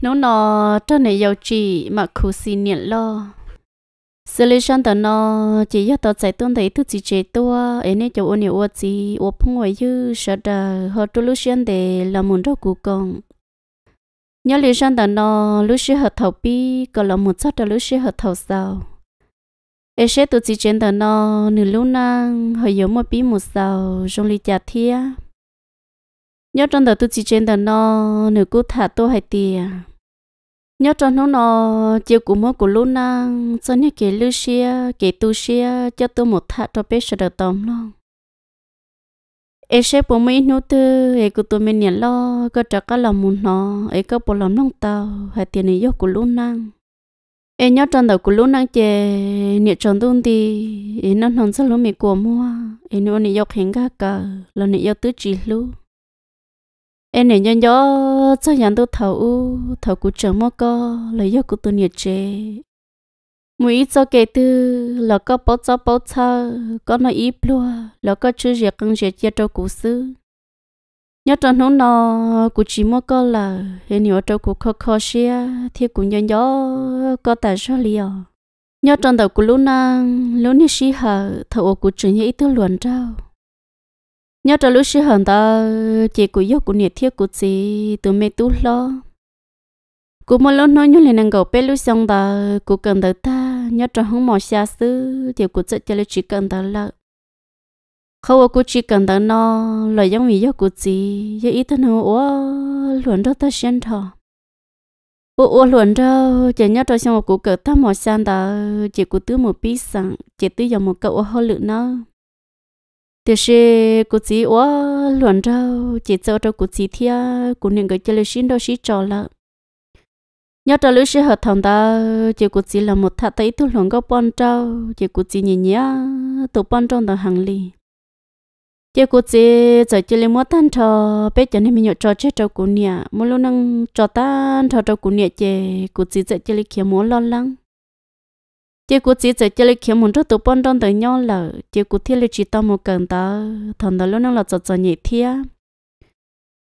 nó nó cho này giàu chị mà khu xì niệm lo solution đó nó chỉ cho tao giải tuân thấy thứ gì chế tua ấy nên cho ôn nhiều gì ôn phong ngoài dư sợ đờ họ solution để làm muốn cho cụ con nhớ lý sản đó nó lúc xưa hợp thầu bi còn là một sát đó lúc xưa hợp thầu sao ấy sẽ tụt chỉ trên đó nó nửa lúc năng họ giống một bi một sao trong lý trả thia nhớ trong đó tụt chỉ trên đó nó nửa cú thả tôi hay tiền nhớ cho nó nó chiều của mỗi của luôn na cho nhớ kể lưu xia kể tu xia cho tôi một thà cho bé sẽ được tóm luôn ê sẽ bố mấy nô tư ê của tôi mình nhận lo có trả cả lòng muốn nó ê có bố lòng nông tàu hay tiền này dốc của luôn năng ê nhớ tròn đầu của luôn năng chè nhớ tròn tuôn thì ê nó nón sao lúc mì của mua ê nó nhớ dốc hẹn gà cờ là nhớ dốc tứ chỉ luôn em này nhớ nhớ cho nhắn tôi thấu thấu cũng chẳng mơ có lấy giờ của tôi nhiệt chế mỗi ít cho kể từ là có bao cho bao cho có nói ít luôn là có chữ gì cần gì cho tôi cố sư nhớ trong hôm nọ cũng chỉ mơ có là em nhớ tôi cũng khó khó xia thì cũng nhớ nhớ có tại sao liền nhớ trong đầu của lúc nang lúc nãy xí hở thấu cũng chẳng nhớ ít tôi trao nhớ cho lúc xưa hẳn ta chỉ của yêu của nhiệt thiết của chị tụi mẹ tú lo cú mà lớn nói như là nàng gấu bé lúc xong ta cú cần tới ta nhớ cho không mò xa xứ thì cú chạy cho lúc chỉ cần tới là khâu cú chỉ cần tới nó là giống như yêu của chị giờ ít thân hồ luận đó ta xem thọ ô ô luận đó chỉ nhớ cho xong cú cỡ ta mò xa ta chỉ cú tứ một bí sẵn chỉ tứ dòng một câu cậu hồ lự nó 就是古只我乱着，节奏着古只天，古人个叫了心都是着了。nhớ trở lưu sĩ hợp thằng ta chỉ cụ chỉ là một thà thấy tu luận có bon trâu chỉ cụ chỉ nhìn nhá tu bon trong tờ hàng lì chỉ cụ chỉ giờ chỉ lấy mua tan trò bé cho nên mình nhớ trò chết trâu cô nhà mua luôn năng trò tan trò trâu cụ nhà chỉ cụ chỉ giờ chỉ lấy kia mua lo lắng chỉ cú chỉ chỉ chỉ lấy kiếm một chút tụ bọn đông tới nhau lờ chỉ cú thiết lấy chỉ tao một cần tao thằng đó lúc nào là chợt chợt nhị thiết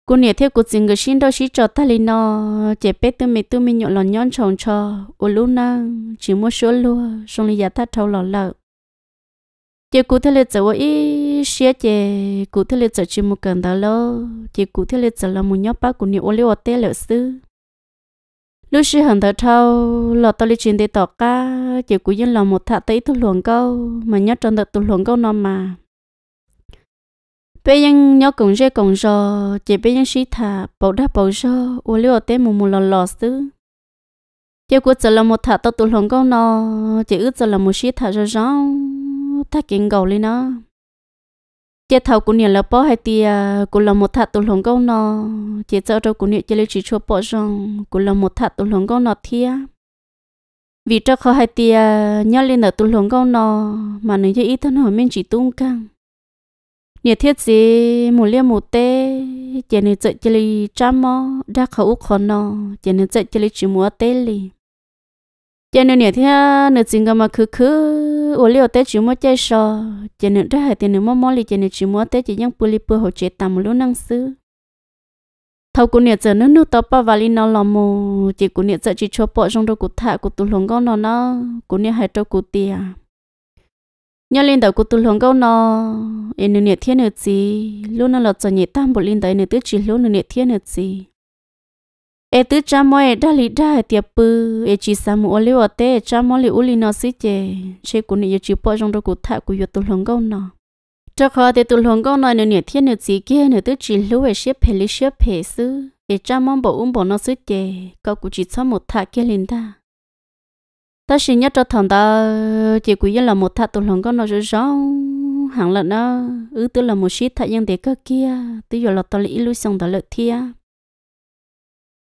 cú nhị thiết cú chỉ người xin đâu xí cho ta lên nó chỉ biết tụi mình tụi mình nhọn lòn nhon chồng cho ô lúc nào chỉ muốn số luôn xong lấy giá thắt thâu lò lợ chỉ cú thiết lấy chỉ vô ý xía chỉ cú thiết lấy chỉ chỉ một cần tao lô chỉ cú thiết lấy chỉ là một nhóm ba cú nhị ô liu ở tê lợ xứ lúc xưa hằng thở thâu lọt tôi lấy chuyện để tỏ ca chỉ cú dân lòng một thạ tới tu luồng câu mà nhớ tròn được tu luồng câu nó mà bây giờ nhớ cùng dây cùng rò chỉ bây giờ xí thả bầu đá bầu rò u liu ở mù mù lò lò xứ chỉ cú giờ là một thạ tới tu luồng câu nó chỉ ước giờ là một xí thả cho rò thả kiện gầu lên nó chế thầu cũng nhiều là bỏ hay thì à, cũng là một thằng tụ lồng câu nó chế cho cho cũng nhiều chế lấy chỉ cho bỏ rằng cũng là một thằng tụ lồng câu nó thia vì cho khó hay thì à, nhớ lên ở tụ lồng câu nọ mà nếu như ít thân hồi mình chỉ tung căng nhiều thiết gì một liêm một tê chế nên chơi lấy trăm mò đã khẩu khó nọ, chế nên chơi lấy chỉ mua tê liền giờ nên nè thì nữa chính mà khứ khứ ô liu tết chỉ mua chơi sò giờ nữa đó hay tiền nữa mua mua li giờ nữa chỉ mua tết chỉ những puli bự hỗ trợ tạm một lúc năng sư thâu cũng nè giờ nữa nữa tao pa vali nó làm mù, chỉ cũng nè giờ chỉ cho bỏ trong đó cụ thả cụ tu lồng con nó nó cũng nè hay cho cụ tia nhớ lên đầu cụ tu lồng con nó em nữa nè thiên nữa gì lúc nó lọt giờ nhẹ tam bộ lên đầu nữa tết chỉ lúc nữa nè thiên nữa gì e tứ cha mò đã e đa lì đa e tiệp bư e chỉ sa mu ô liu tê e cha mò liu u li nó xí chè chế cũng nhiều chỉ bỏ trong đó cụ thạ cụ yết tu lồng gâu nó cho khó thì tu lồng gâu nó nửa nửa thiên nửa chỉ kia nửa tứ chỉ lưu về xếp phe li xếp phe sư e cha mò bỏ um bỏ nó xí chè có cụ chỉ cho một thạ kia linh ta ta xin nhất cho thằng ta chỉ cụ yết là một thạ tu lồng gâu nó rõ rõ hẳn là đó, ư tức là một xí thạ nhân để cơ kia tứ giờ là tao lưu illusion đó lợi thia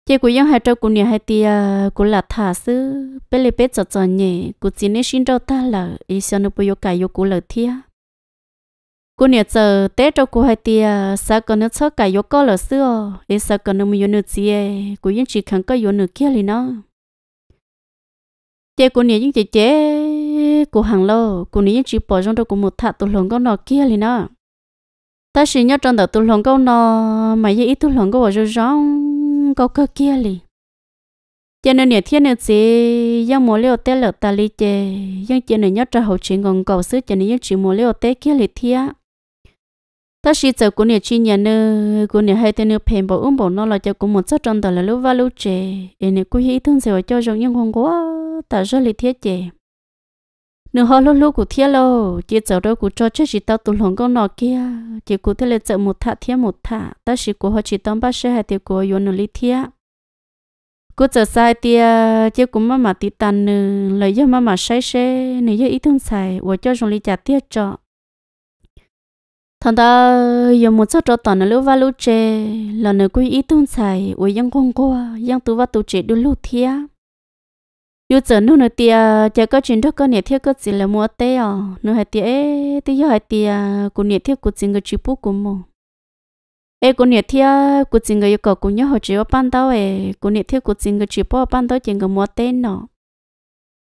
chị cũng giống hai trâu cũng nhiều hai tia à, cũng là thả sư bé lê bé chọt chọt nhẹ cũng chỉ nên xin trâu ta là ý sao à, nó bây giờ cài vô cũng là thia cũng nhiều giờ tết trâu cũng hai tia sao còn nó cho cài vô có là sư ờ ý sao còn nó mới nữa gì cũng những chỉ cần có vô nữa kia liền nó chị cũng nhiều những chị chế cũng hàng lâu cũng nhiều chỉ bỏ trong đó cũng một thả tụ lồng con nó kia liền nó ta xin nhớ trong đó tụ lồng con nó mà ý tụ lồng con vào rồi không có cơ kia lì cho nên nhà thiên nữa gì dân mua liệu tế lợ ta lì chê dân chị này nhớ trả hậu chuyện ngon cầu sứ cho nên dân chị mua liệu tế kia lì thia ta chỉ chờ của nhà chi nhà nữ của nhà hai tên nữ phèn bỏ uống bỏ nó là cho của một số trong tờ là lúc và lúc chê em nhà cú hi thương sẽ cho dân nhân không quá ta rất lì thiết chê nếu họ lúc lúc của thiên lô, chỉ cháu đâu của cho chứ chỉ tao tụi lòng con nọ kia chỉ của thế là cháu một thả thiên một thả ta chỉ của họ chỉ tao ba xe hai thì của yon lý thiên cô cháu sai tia chỉ của má mà tí tàn nữ lấy cho má mà sai xe nếu cho ý thương sai và cho dùng lý trả tia cho thằng ta giờ một số trò tàn lũ và lũ chè là nếu quý ý thương sai và dân con cô dân tú và tú trẻ đôi lũ thiên yêu giờ nu nữa tia giờ có chuyện đó có nhiệt thiết có gì là mua té à nu hai tia tia hai tia cũng nhiệt thiết cũng chính cái chụp bút cũng mua ê cũng nhiệt thiết cũng chính cái yêu cầu cũng nhớ họ chỉ có bán đầu ê cũng nhiệt thiết cũng chính cái chụp bút bán đầu chính có mua té nọ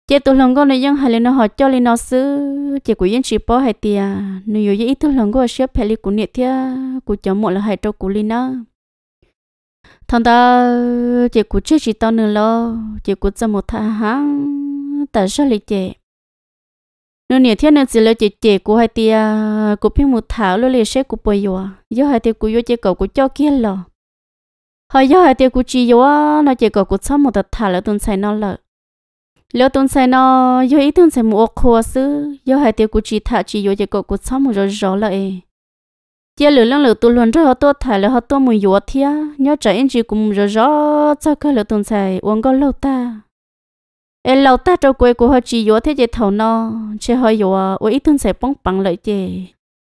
chế tụ lòng con này dân hai lần nó họ cho lên nó xứ chế của dân chụp bút hai tia nu yêu ít tụ lòng con xếp hai lần cũng nhiệt thiết cũng chọn mua là hay trâu cũng lên nó thằng ta chỉ cú chơi chỉ tao nữa lo chỉ cú cho một thằng hắn tại sao lại chạy nó nhiều thiên nên chỉ là chỉ chạy cú hai tia cú phim một thảo lo liền sẽ cú bơi vào, yo hai tia cú yo chỉ cầu cú cho kia lo hai yo hai tia cú chỉ yo nó chỉ cầu cú xong một thằng thảo là tuần sai nó lợ lo tuần sai nó yo ý tuần sai một khóa sư yo hai tia cú chỉ thả chỉ yo chỉ cầu cú xong một rồi rõ lại giờ lửa lăng lửa tu luôn rồi họ tu thải rồi họ tu mùi yếu thia nhớ trẻ anh chị cũng rõ rõ cho cái lửa tuần xài uống có lâu ta em lâu ta trong quê của họ chỉ yếu thế chỉ thầu nó chỉ họ yếu uống ít tuần xài bóng bằng lại chị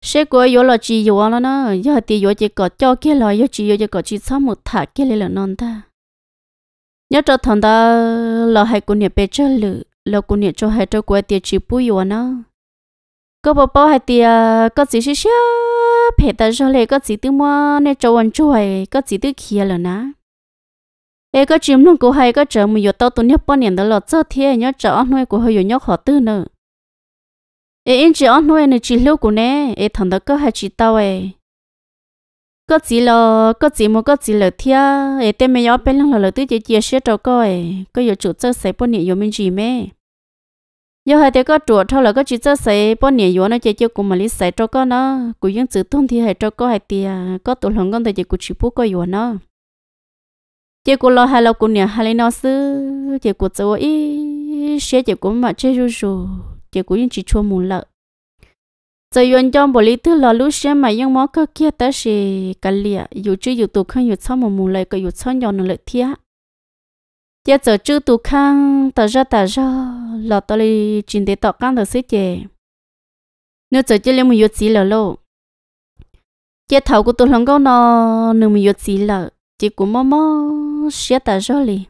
sẽ của yếu là chỉ yếu nó nó giờ thì yếu chỉ có cho kia là yếu chỉ yếu chỉ có chỉ sáu một thả kia là non ta nhớ cho thằng ta là hai cô nhà bé chơi lửa là cô nhà cho hai trong quê thì chỉ bùi yếu nó có bảo bảo hai tia có gì xí xí phải ta cho lấy có chỉ tư mua nên cho ăn chuối có chỉ tư kia rồi ná ê có chim luôn cô hay có chờ mình yết tao tụi nhóc bao nhiêu đó lọt cho thiê nhóc chờ ăn nuôi của hơi nhóc họ tư nữa ê anh chỉ ăn nuôi này chỉ lưu của nè ê thằng đó có hay chỉ tao ấy có chỉ lo có chỉ mua có chỉ lợi thiê ê tên mày yết bên lăng là lợi tư chỉ chia sẻ cho coi có yết chủ chơi sẽ bao nhiêu mình chỉ mày giờ hai tiệc có chùa cho là có chỉ cho xe bao nhiêu yếu nó chơi chơi cùng mà lý xe cho con nó cũng những chữ thông thì hệ cho con hai tiệc có tụ lòng con thì chỉ cũng chỉ bố có yếu nó chỉ cũng lo hai lo cũng nhà hai nó sư chỉ cũng cho ý xe chỉ cũng mà chơi rú rú chỉ cũng những chỉ chua mù lợ giờ yên trong bộ lý thứ lo lúc xe mà những món có kia tới xe cái lìa dù chưa dù tụ không dù sao mà mù lại có dù sao nhỏ nó lại thiệt giờ giờ chưa tu khang tớ ra tớ ra lọt tờ li chín để tọ căng tớ xí chè nếu giờ chưa lên một yết gì lợ lộ giờ thầu của tôi không có, nó nếu một yết gì lợ chỉ của mò mò xé tớ ra li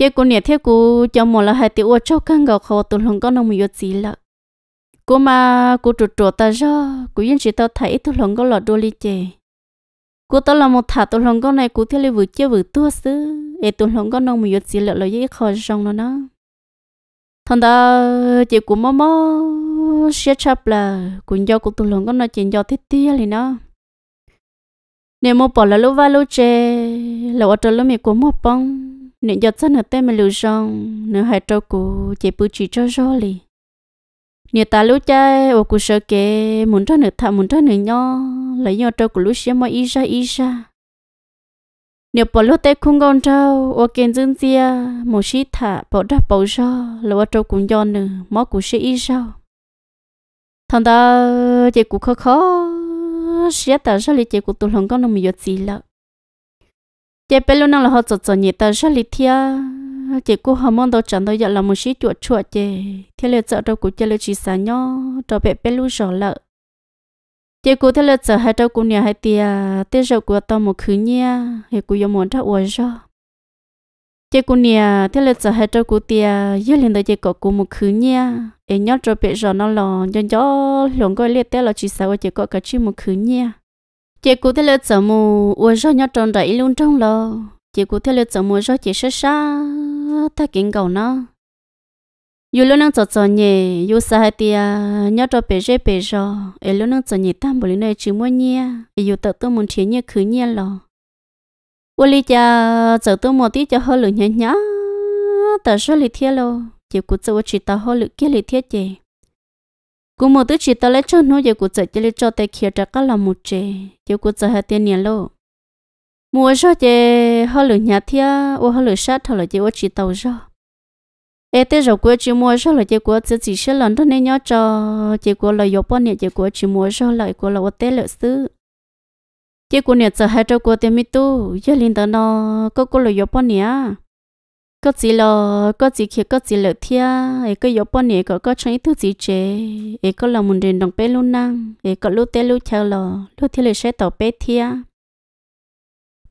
giờ của nhà thế của cho một là hai tiểu ô cho căng gạo khó tôi không có nó một yết gì lợ cô mà cô trụ trụ tớ ra cô yên chỉ tao thấy tôi không có lọt đôi li chè cô tao là một thả tôi không câu này cô theo là vừa chơi vừa tua xứ để tụi lòng có nông mà yết gì lợi lợi khó rong nó nó thằng ta chỉ của mơ mơ sẽ chập là cũng do của tụi lòng có nó chỉ do thiết tia liền nó nếu mà bỏ là lúc va lúc chè là ở trong lúc mình của một bông nếu giờ chân ở tên mình lưu trong nếu hai trâu cũ chỉ bự chỉ cho rõ liền nếu ta lúc chơi ở cuộc sợ kệ muốn cho nửa thà muốn cho nửa nhau lấy nhau trâu cũ lúc xem mà ít ra ít ra nếu bỏ lỡ tay không còn trâu ô kiến dân tia một sĩ thả bỏ ra bỏ ra là ô trâu cũng do nữa mó cũng sẽ ít sao thằng ta chị cũng khó khó sẽ ta ra lý chị cũng tụi lòng con nó mình gì lợ chị bé lúc năng là họ chợt chợt nhị ta ra lý thia chị cũng họ mong đâu chẳng đâu giờ là một sĩ chuột chuột chị thế là chợ trâu cũng chơi là chỉ sáng nhau trâu bé bé lúc rõ lợ chị cô thấy là giờ hai trâu cô nhà hai tia tết rồi cụ tao một khứ nha thì cô yêu muốn trâu uống cho chị cô nhà thế là giờ hai trâu cô tia yêu lên tới chị cụ cụ một khứ nha em nhớ cho bé rồi nó lo nhân cho lồng coi liệt tết là chỉ sao chị cụ cái chỉ một khứ nha chị cô thấy là giờ mù uống cho nhớ tròn đầy luôn trong lo chị cô thấy là giờ mù cho chị sát sát ta kiến cầu nó yêu luôn năng cho cho nhẹ yêu sa hai tia nhớ cho bé dễ bé rò ở luôn năng cho nhẹ tam bồi nơi chỉ mua nhẹ yêu tự tôi muốn chiến nhẹ khứ nhẹ lò ô li cha giờ tôi mua tí cho hơi lửa nhẹ nhá tờ số li thiệt lo chỉ cụ cho chỉ tao hơi lửa kia li thiệt chè Cố mua tí chỉ tao lấy cho nó giờ cụ cho chỉ lấy cho tay kia trả cả là một chè giờ cụ cho hai tia nhẹ lo mua số chè hơi lửa nhẹ thiệt ô hơi lửa sát thôi là chỉ ô chỉ tao rồi ê tê rồi cuối chỉ mua số là chỉ của chỉ chỉ sẽ lần thôi nên nhớ cho chỉ cuối là dọc bao nhiêu chỉ của chỉ mua số lại của là ô tê lợi sư chỉ của nhiệt giờ hai trâu cuối tiền mi tu giờ linh tờ nó có của là dọc bao nhiêu có chỉ là có chỉ khi có chỉ lợi thia ê có dọc bao nhiêu có có chẳng ít thứ gì chế ê có là muốn đến đồng bê luôn năng ê có lúc tê lúc chào lò lúc thì lợi sẽ tàu bê thia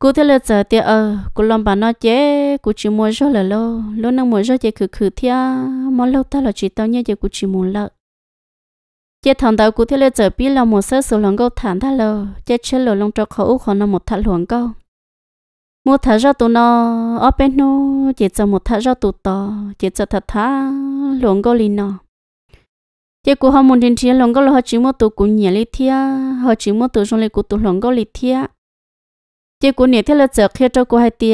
cú thế là giờ thì ờ cú làm bà nó chế cú chỉ mua rau là lo lo năng mua rau chế cứ khử thia mà lâu ta là chỉ tao nhớ chế cú chỉ muốn lợ chế thằng tao cú thế là giờ biết là một số số lần câu thản tha lo chế chế lo lòng cho khẩu khó nằm một thằng luồng câu một thằng rau tụ nó ở bên nó chế giờ một thằng rau tụ to chế giờ thật thà luồng câu lì nó chế cú họ muốn đến chế luồng câu là họ chỉ muốn tụ cú nhảy lì thia họ chỉ muốn tụ xong lì cú tụ luồng câu lì thia chị cũng nhớ thế là giờ khi cho cô hai tia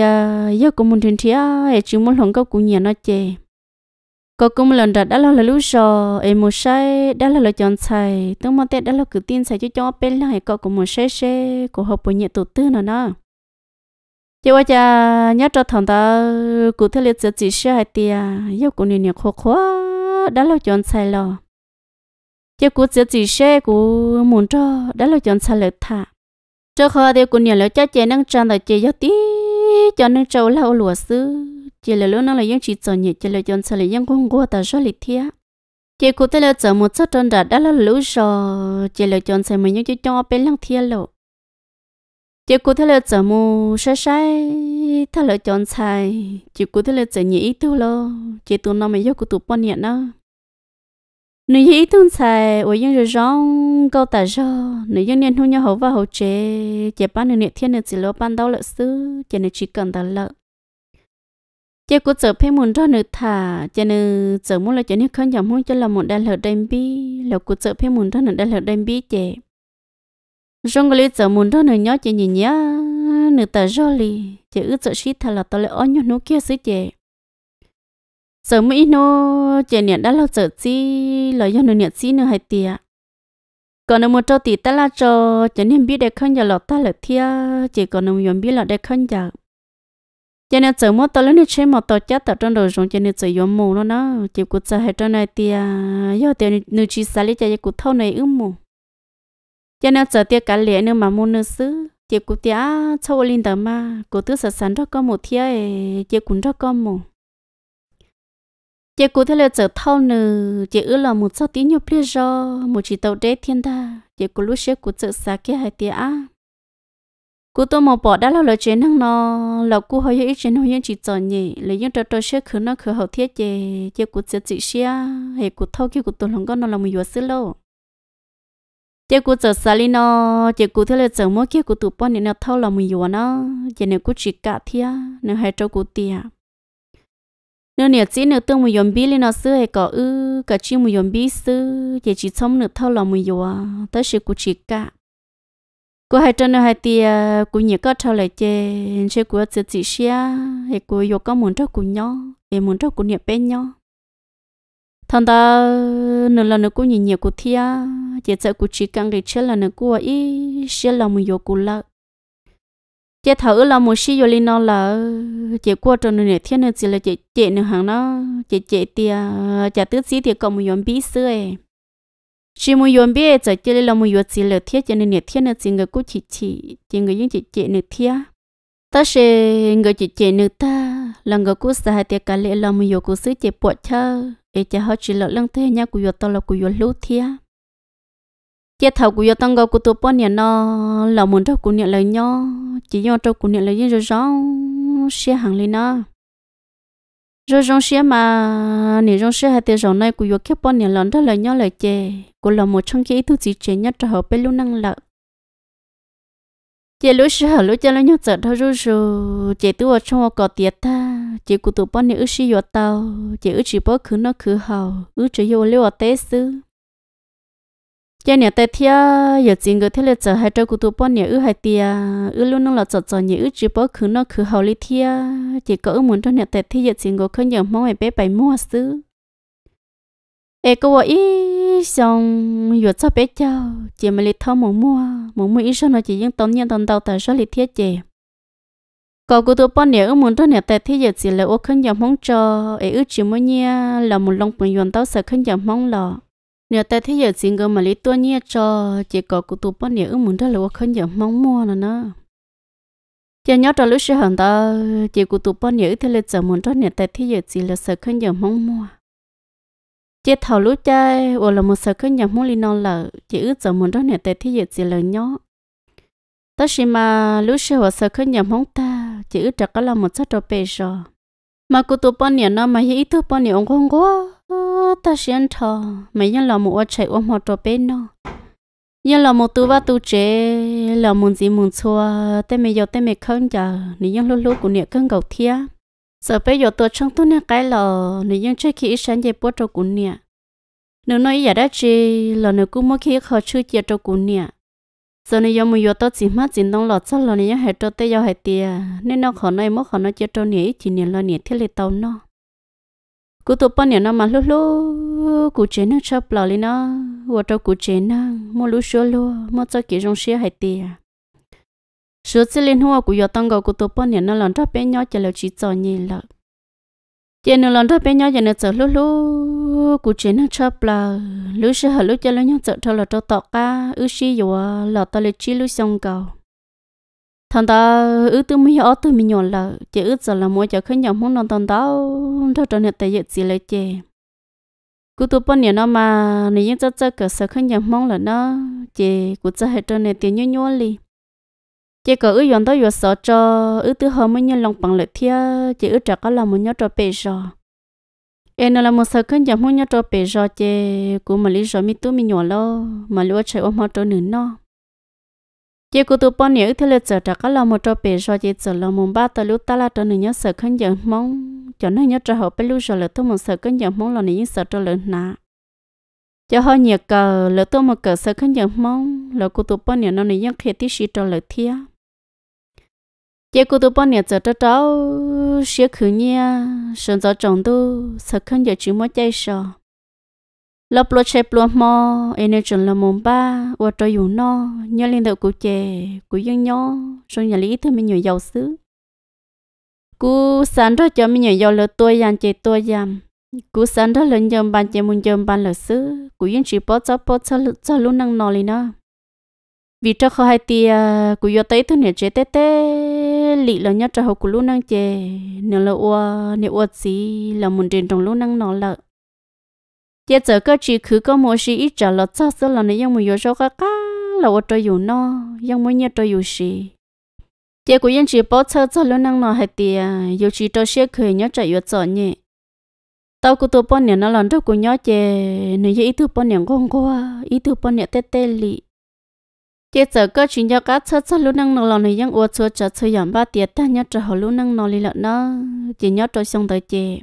giờ cũng muốn thuyền thía em chỉ muốn lòng cô cũng nhớ nó chị cô cũng lần đầu đã lo là lúc rồi em một sai đã là lo chọn sai tôi mà tết đã là cứ tin sai chứ cho bên là hay cô cũng một sai sai cô học bộ nhẹ tổ tư nó nó chị qua cha nhớ cho thằng ta cụ thế là giờ chỉ sai hai tia giờ cũng nhớ nhớ khó khó đã là chọn sai lo chị cũng giờ chỉ sai cũng muốn cho đã là chọn sai lợi thả cho họ thì cũng nhiều lỡ cha chị năng trang tại chị cho tí cho năng châu lao lúa sư chị lỡ lỡ năng là những chị cho nhiều chị lỡ chọn xài những con gua ta số lịch thiệt chị cụ tới lỡ chọn một số trơn đã đã là lũ rồi chị lỡ chọn xài mấy những chị cho bên lăng thiệt lộ chị cụ tới lỡ chọn một sai sai thay lỡ chọn xài chị cụ tới lỡ chọn nhiều ít thôi lo chị tụi năm mấy giờ cụ tụi bọn nhện đó nếu như tuần sai ở những rồi rong câu ta cho nếu như niên hôm nhau hậu và hậu chế chế ban niên thiên niên chỉ lo ban đau lợi sư chế niên chỉ cần ta lợi chế cố trở phê muốn cho nữ thả chế nữ trở muốn là chế niên không giảm muốn cho là một đại lợi đem bi là cố trở phê muốn cho nữ đại lợi đem bi chế rong có lý trở muốn cho nữ nhớ chế nhìn nhá nữ ta cho li chế ước trở shit thà là ta lại ôn nhau nó kia sứ chế sợ mỹ nó nó chè nè đã lâu sợ chi lo do nó nè chi nữa hay tiệt còn một trâu thì ta là cho cho nên biết để không giờ lọt ta là thia chỉ còn nó muốn biết là để không giờ cho nên chờ một tao lên chơi một tao chết tao trong đầu rồng cho nên chờ yếm mù nó nó chỉ cút ra hết trong này tia do tiền nữ chi xả lý cho cái cút thâu này ướm mù cho nên chờ tia cả lẽ nữa mà muốn nữa xứ chỉ cút tia sau linh tờ mà cút tứ sản sẵn đó có một thia chỉ cún đó có một chị cụ thế là chợ thâu nữ chị ư là một sao tí nhiều plia do một chỉ tàu đế thiên ta chị cụ lúc xế cụ chợ xa kia hai tia à cô tôi mà bỏ đã là lời chế năng nó là cụ hỏi ý chế năng yên chỉ chọn nhỉ lấy những trò trò xế khứ nó khứ hậu thiết chị chị cụ chợ chị xia hệ cụ thâu kia cô tôi không có nó là một yếu sư lâu chị cụ chợ xa li nó chị cụ thế là chợ mỗi kia cô tụ bọn nên nó thâu là một yếu nó chị này cô chỉ cả thia nên hai trâu cụ tia nếu nhiều chỉ nếu tôi một yếm bi lên nó xưa hay có ư cả chỉ một yếm bi xưa chỉ chỉ xong nửa thâu là một yếm tới sự của chỉ cả cô hai chân trên hai tia à, của nhiều có thâu lại chê chơi của chơi chỉ xia hay của yêu có muốn cho của nhau để muốn cho của nhiều bên nhau thằng ta nửa là nửa của nhìn nhiều của thia chỉ sợ của chỉ càng để chơi là nửa của ấy xia là một yếm của lợi chị thử là một xí rồi nó là chị qua trong nền thiên nữa chỉ là chị chị nửa hàng nó chị chị thì à, chả tứ xí thì còn một yếm bí xưa ấy chỉ một yếm bí ấy chỉ là một yếm chỉ là thiên cho nền thiên nữa chỉ người cũng chỉ chỉ chỉ người những chị chị nữa thiên ta sẽ người chị chị nửa ta là người cũng sai thì cả lẽ là một yếm cũng xứ chị bỏ chơi để cho họ chỉ là lăng thế nhá cũng yếm to là cũng yếm lú thiên chế thầu của tăng gạo của tôi bao nhiêu nó là muốn cho của nhận lời nhau chỉ nhau cho của nhận lời nhau rồi rõ xe hàng lên nó rồi rong xe mà nè rong xe hai tay rong này của yêu kép bao nhiêu lần đó là nhau lời chè của là một trong cái thứ gì chè nhất cho họ bên luôn năng lợi chị lúc xưa lúc cho nó nhớ sợ thôi rồi rồi chị tôi trong có tiệt ta chị của tôi bao nhiêu ước gì vào tàu chị ước gì bao khứ nó khứ hào ước chỉ yêu liều tế sư giờ nhà tây thia giờ chỉ người thế là giờ hai trâu cụ tụ bọn nhà ư hai tia ư luôn nó là giờ giờ nhà ư chỉ bỏ khứ nó khứ hậu lý thia chỉ có ư muốn cho nhà tây thia giờ chỉ người khơi nhờ mong ai bé bảy mua xứ ê cô vợ ý xong giờ cho bé cháu chỉ mà lý thao mổ mua mổ mua ý xong nó chỉ những tông nhân tông đầu tại sao lý thia chị có cụ tụ bọn nhà ư muốn cho nhà tây thia giờ chỉ là ô khơi nhờ mong cho ê ư chỉ muốn nhia là một lòng bình yên tao sợ khơi nhờ mong lọ nếu ta thấy giờ xin cơ mà lấy tua nhia cho chỉ có cụ tu bón nếu muốn đó là không giờ mong mua là nó chỉ nhớ cho lúc sẽ hẳn ta chỉ cụ tu bón nếu thì là giờ muốn đó nếu ta thấy giờ chỉ là sợ không giờ mong mua chỉ thảo lúc chơi hoặc là một sợ không giờ muốn lên nó là chỉ ước giờ muốn đó nếu ta thấy giờ chỉ là nhớ ta xin mà lúc sẽ hoặc sợ không giờ mong ta chỉ ước chắc là một sát trò bề rồi mà cụ tu bón nếu nó mà ít thức bón nếu ông không quá ta xin thò mấy nhân lò mù chạy ôm một trò bên nó nhân lò mù tu va tu chế lò mù gì mù xua tê mày giờ tê mày không giờ nị nhân lúc lúc của nị cơn gầu thia sợ bây giờ tôi trong tu nị cái lò nị nhân chơi khi sáng dậy bớt trò của nị nếu nói giả đã chế lò nị cũng mới khi khó chơi chơi trò của nị giờ nị giờ mù giờ tôi chỉ mắt chỉ nông lọt sau lò nị nhân hệ trò tê giờ hệ tia nên nó khó nói mất khó nói chơi trò nị chỉ nị lò nị thiết lệ tao nó cú tụ bọn nhỏ nó mà lú lú cú chế nó chấp lò lên nó vợ tao cú chế nó mua lú số lú mua cho kia trong xe hay tiệt. số xe lên hoa cú giờ tăng gạo cú tụ bọn nhỏ nó lòn ra bé nhỏ chờ lâu chỉ cho nhì lợ chế nó lòn ra bé nhỏ giờ nó chờ lú lú cú chế nó chấp lò lú xe hở lú chờ lâu nhau chờ cho là cho tọt ca ư xí giờ lọ tao lấy chi lú xong cầu thằng ta ứ tư mấy ở tư mấy nhỏ là chỉ ứ giờ là mỗi giờ khánh nhỏ muốn non thằng ta đâu trở nên tài dự gì lấy chè cú tu bận nhà nó mà nếu như chắc chắc cả sợ khánh nhỏ mong là nó chè cú chắc hết trở nên tiền nhua nhua li chè cả ứ yon đó yon sợ cho ứ tư hôm mấy nhân lòng bằng lợi thia chè ứ trả cả là một nhớ cho bể giờ em là một sợ khánh nhỏ muốn nhớ cho bể giờ chè cú mà lý rồi mi tu mi nhỏ lo mà lúa chạy ôm họ cho nữa nó chỉ có tụ bọn nhỉ, thế là giờ trả các lòng một trò bể rồi chỉ giờ lòng mùng ba từ lúc ta là trò này nhớ sợ khăn giận mong cho nên nhớ trả họ bên lúc rồi là tôi muốn sợ khăn giận mong là này sợ trò lớn nà cho họ nhớ cờ là tôi một cờ sợ khấn giận mong là cụ tụ bọn nhỉ nó này nhớ khi tí sĩ trò lợi thia chỉ có tụ bọn nhỉ giờ trò trò sẽ khử nhia sơn gió trồng tu sợ khăn giận chỉ mới chạy sợ lo plo che plo mo ene chon la mon ba wa to yu no nhớ lên đầu ku che ku yin nyo so nhà lý thương mình nyo giàu xứ, ku san do cho mình nyo giàu lo tôi yan che tôi yam ku san do lên nyom bàn che mun nyom bàn lo xứ, ku yin chỉ po cha po cha cha lu nang no li na vì cho khó hai tia ku yo tới thương nè che te te li lo nhớ cho ho ku lu nang che nè lo wa nè wa si là muốn trên trong lu nang no lợi giờ giờ có chỉ cứ có mua gì ít trả là chắc số là nên mua yếu số cái cá là ở tôi dùng nó nhưng mua nhiều tôi dùng gì giờ của yên chỉ bỏ chơi cho luôn năng nó hết tiền yếu chỉ tôi sẽ khởi nhớ trả yếu trả nhỉ tao cũng tôi bao nhiêu nó lần trước cũng nhớ chè nếu như ít thứ bao nhiêu không có ít thứ bao nhiêu tê tê lì giờ giờ có chỉ nhớ cá chơi cho luôn năng nào là nên nhưng ở chơi trả chơi giảm ba tiền ta nhớ trả hồ luôn năng nào lì lợn nó chỉ nhớ cho xong tới chè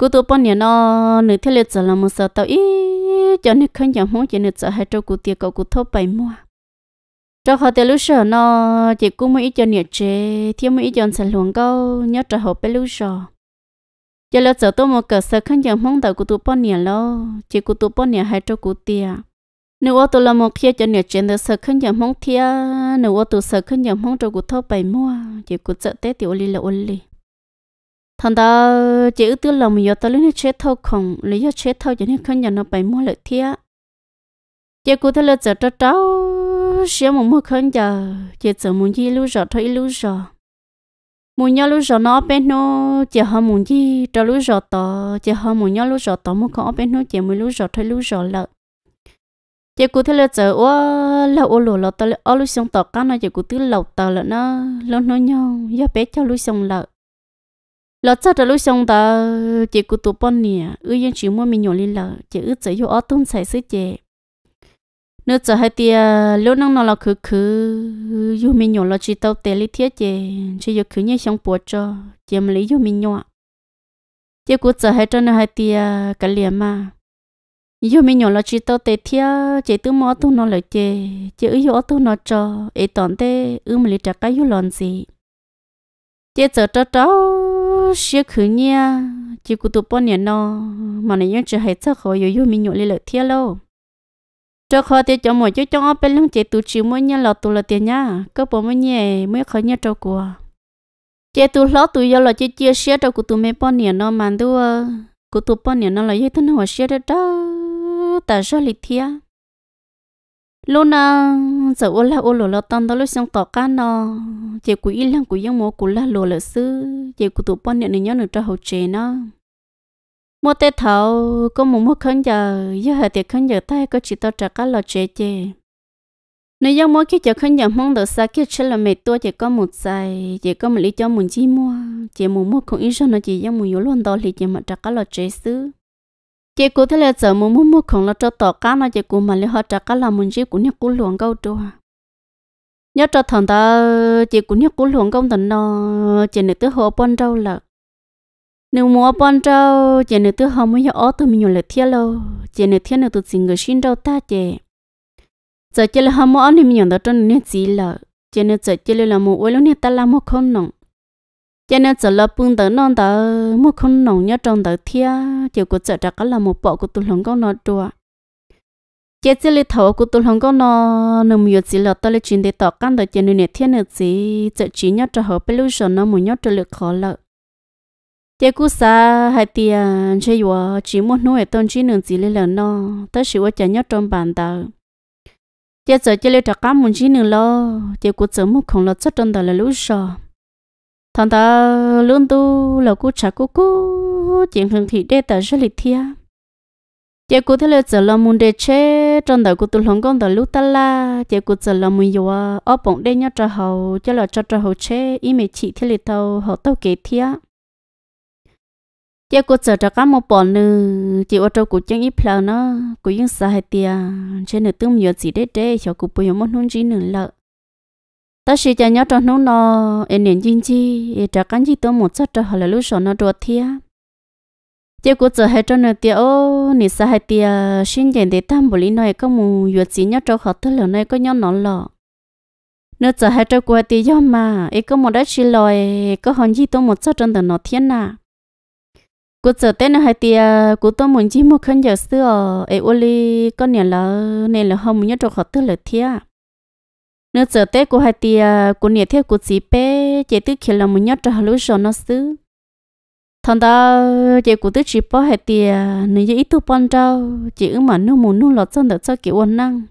cú tụ bọn nhà nó nửa thế liệt giờ là một sợ tao ý cho nên không nhà muốn chỉ nửa sợ hai trâu cú tiệt cậu cú thâu bảy mua cho họ tiệt lúc sợ nó chỉ cú mới cho nửa chế thiếu mới cho sản luồng câu nhớ trả hộ bé lúc sợ giờ là sợ tôi một cỡ sợ không nhà muốn tao cú tụ bọn nhà lo chỉ cú tụ bọn nhà hai trâu cú tiệt nếu ô tô là một kia cho nửa chế nửa sợ không nhà muốn thiệt nếu ô tô sợ không nhà muốn trâu cú thâu bảy mua chỉ cú sợ té tiểu li là ôn li thằng ta chỉ ước tư lòng mình giờ tao lấy nó chết thâu không lấy nó chết thâu cho nên không nhận nó bảy mua lợi thiệt chỉ cụ thể là giờ cho cháu xem một mua không giờ chỉ giờ muốn gì lưu giờ, thôi lưu giờ muốn nhau lưu rõ nó bên nó chỉ họ muốn gì cho lưu rõ tỏ chỉ họ muốn nhau lưu rõ tỏ muốn không bên nó chỉ muốn lưu giờ thôi lưu giờ lợ chỉ cụ thể là giờ ô là ô lù lợ tao ô lưu xong tỏ cá nó chỉ cụ thứ lậu tao lợ nó lâu nó nhau giờ bé cho lưu xong lợ lo cho đó lúc xong đó chỉ cụ tụ bọn nè ư yên chỉ mua mình nhỏ lên là chỉ ư chỉ yêu ở tung xài sứ chị nữa giờ hai tia lúc năng nó là khứ khứ yêu mình nhỏ là chỉ tao tè lý thiết chị chỉ yêu khứ như xong bùa cho chỉ mà lấy yêu mình nhỏ chị cụ giờ hai cho nó hai tia cả liền mà yêu mình nhỏ là chỉ tao tè thiết chỉ tự mua tung nó lại chị chỉ ư yêu ở tung nó cho ấy tòn tê ư mà lấy trả cái yêu lòn gì tiết giờ cho cháu xia khử nha chỉ cụ tụ bọn nhện nó mà này những chuyện hay chắc khó yếu yếu mình nhộn lên lợi thiệt lâu cho khó tiết cho mỗi chỗ trong ở bên lưng chế tụ chịu mỗi nhà lọt tụ là tiền nha cơ bộ mỗi nhà mới khó nhà trâu của chế tụ lót tụ yếu là chế chia xe, cho cụ tụ mấy bọn nhện nó mà đua cụ tụ bọn nhện nó là yếu thân hòa xe xia đó ta sao lịch thiệt lúc nào xong giờ ô la ô lô lo tan đó lúc xong tỏ cá nó chị cụ ít lăng cụ giống mô cụ la lô lợ sư chỉ cụ tụ bọn nhận nhớ được cho hậu chế nó mua tê thầu có một mua khấn giờ giờ hở tiệt khấn giờ tay có chỉ tao trả cá lò chế chế nếu giống mỗi khi chờ khấn giờ mong được xa kia chỉ là mẹ tua chỉ có một sai chỉ có một lý cho muốn chi mua chỉ muốn mua không ít cho nó chỉ giống muốn yếu luôn đó thì chỉ mà trả cá lò chế sư chị cô thế là giờ mua mua mua không là cho tỏ cá nó chị cụ mà lấy họ trả cá là mình chỉ cũng như cú luồng câu trâu à. nhớ cho thằng ta chị cũng như cú luồng công thần nó chị nữ tứ hồ bón trâu là nếu mua bón trâu chị nữ tứ hồ mới ở từ mình nhiều là thiên lâu chị nữ thiên nữ từ xin người xin trâu ta chị giờ chị là hồ mua thì mình nhiều đó cho nên gì là chị nữ giờ chị là mua uống lúc này ta là mua không nòng cho nên giờ là bưng tới non tới một con nòng nhớ trong tới thia chiều của chợ trả cả là một bộ của tụi lòng con nó chùa chế chế lì thầu của tụi lòng con nó nằm nhiều chỉ là tới lì chuyện để tỏ căn tới cho nên thia nữa chỉ chợ chỉ nhớ cho họ bây lúc rồi nó muốn nhớ cho lực khó lợi chế cú sa hai tiền chơi vừa chỉ muốn nuôi tôn chỉ nữa chỉ lì là nó tới sự ở chợ nhớ trong bàn tờ chế giờ chế lì trả cả muốn chỉ nữa lo chế cú chợ một không lo chất trong tờ là lúc rồi thằng ta luôn tu là cú trả cú cú chuyện thường thì đê tờ rất lịch à, chị cú thế là giờ là muốn đê chế trong đời cú tu lòng con đời lúc ta la chị cú giờ là muốn yêu ở bụng đê nhau trả hậu cho là cho trả hậu chế ý mẹ chị thế là tàu họ tàu kế thia chị cú giờ trả cả một bọn nữa chị ở trong cú chân ít plau nó cú yên xa hai tia trên nửa tương nhiều gì đê đê cho cú bùi một nông gì nữa lợ ta sĩ cho nhau trong nông nó em niệm chính chi trả cán chi tôi một chút cho họ là lúc sổ nó trượt thia chỉ có giờ hai trong nửa tia ô nị sa hai tia xin tiền để tham bổ lý này có mù yuột gì nhau cho họ tới lần này có nhau nó lọ nửa giờ hai trong quê tia do mà ấy có một đất xí lòi có hòn chi tôi một chút trong tầng nó thiên nà cô giờ tên hai tia cô tôi muốn chi một khăn giờ xưa ấy ô li có là nên là không muốn nhau cho họ tới lời thia nếu giờ tết của hai tia của nhiệt theo của chị bé chị tức khi là mình nhát cho lối sổ nó xứ thằng ta chị của tức chị bỏ hai tia nếu như ít thu bón trâu chị ứng mà nó mù nó lọt chân được cho kiểu ổn năng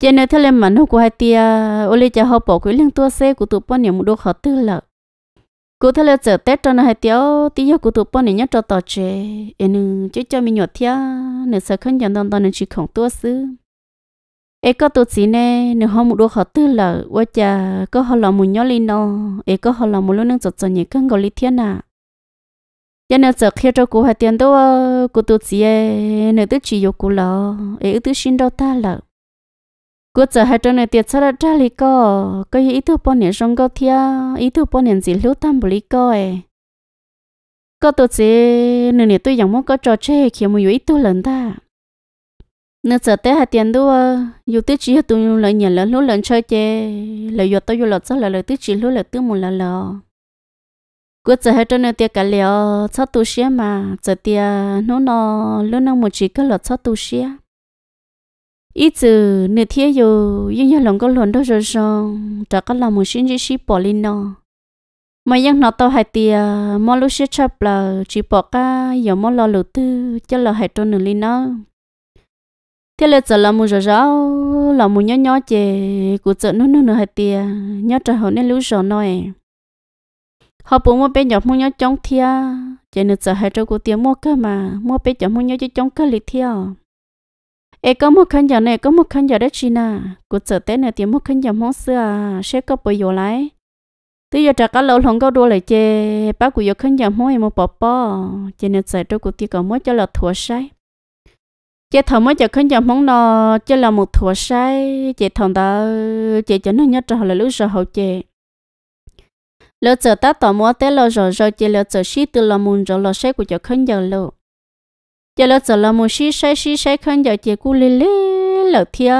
chị nếu theo lên mà nó của hai tia ô lê cho họ bỏ quỹ lương tua xe của tụi bón nhiều một đô họ tư lợ cô theo lên giờ tết cho nó hai tia tí giờ của tụi bón này nhát cho tọt chị em chứ cho mình nhọt thia nếu sợ không nhận đòn đòn nên chỉ không tua xứ ê có tụt gì nè nếu họ muốn đôi họ tư lợ quá chà có họ lòng một nhóm lên nó ê có họ lòng một lúc nâng chật chật nhỉ cân gọi lý thiên à Giờ nên giờ khi cho cô hai tiền đâu cô tụt gì ê nếu tôi chỉ yêu cô lợ ê tôi xin đâu ta lợ cô giờ hai trong này tiền sao đã trả lý co có ý thức bao nhiêu trong có thia ý thức bao nhiêu gì lưu tâm bù lý co ê có tụt gì nếu tôi giống muốn có trò chơi khi mà yêu ý tôi lần ta nó sợ té hạt tiền đua dù tới chỉ tụi nó lại nhận lớn lúc lớn chơi chơi, lại dù tới dù lọt sao lại lại tới chỉ lúc lại tới một lần lò quyết giờ hết trơn nó tiệt cả liều sao tụ xía mà giờ tiệt nó nó lúc nó một chỉ cái lọt sao tụ xía ít giờ nửa thiên dù nhưng nhà lồng có lồng đâu rồi rồi trả cái lòng một xin chỉ xí bỏ lên nó mà dân nó tao hai tiệt mà lúc xía chập là chỉ bỏ cả giờ mà lo lụt tư cho là hai trơn nửa lên nó cái lệ giờ là mua rồi rau là mua nhỏ nhỏ chè của chợ nó nó nó hết tiề, nhỏ trời hồi nên lú rồi nói họ bố mua bé nhỏ mua nhỏ trong thia chè nữa giờ hai trâu của tiền mua cơ mà mua bé nhỏ mua nhỏ chứ trong cơ lì thia ê có một khăn giờ này có một khăn giờ đấy chị nà của chợ tết này tiền mua khăn giờ món xưa sẽ à, có bồi vô lại tí giờ trả cá lẩu lòng câu đua lại chè bác của vô khăn giờ mua em một bò bò chè nữa giờ trâu của tiền còn mua cho là thua sai chị thằng mới chị không nhận món nọ chị là một thua sai chị thằng đó chị chỉ nó nhớ cho họ là lúc giờ hậu chị lỡ giờ ta tỏ mua té lỡ rồi rồi chị lỡ giờ xí từ là muốn rồi lỡ sai của chị không nhận lỡ chị lỡ giờ là muốn xí sai xí sai không nhận chị cú lê lê lỡ thia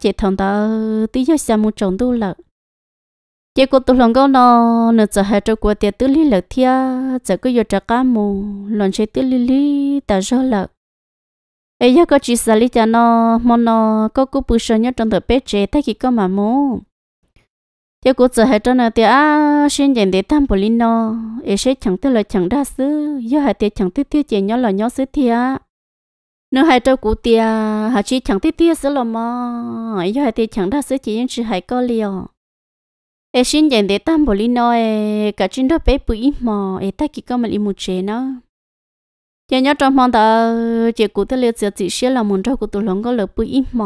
chị thằng đó tí giờ xem một chồng đủ lỡ chị cô tu lòng câu nọ nửa giờ hai trâu của tiệt tứ lý lỡ thia giờ cứ vô trả cá mù lần sẽ tứ lý lý ta rồi lợt ấy giờ có chỉ xử lý cho nó mà nó có cú bự sợ nhớ trong tờ bé trẻ thay khi có mà mù theo cú giờ hết trong thì à xin nhận để tham bồi nó ấy sẽ chẳng tới là chẳng đa sứ giờ hết thì chẳng tới tiêu chỉ nhớ là nhớ sứ thì à nếu hai trâu cú thì à hả chỉ chẳng tới tiêu sứ là mà ấy giờ hết thì chẳng đa sứ chỉ những chỉ hai có liều ấy xin nhận để tham bồi nó ấy cả trên đó bế bự ít mò ấy thay khi có mà đi một chế nó giờ nhớ trong mong ta chỉ cụ thể liệu giờ chỉ sẽ là muốn cho cụ tụ lòng có lợi bùi ít mà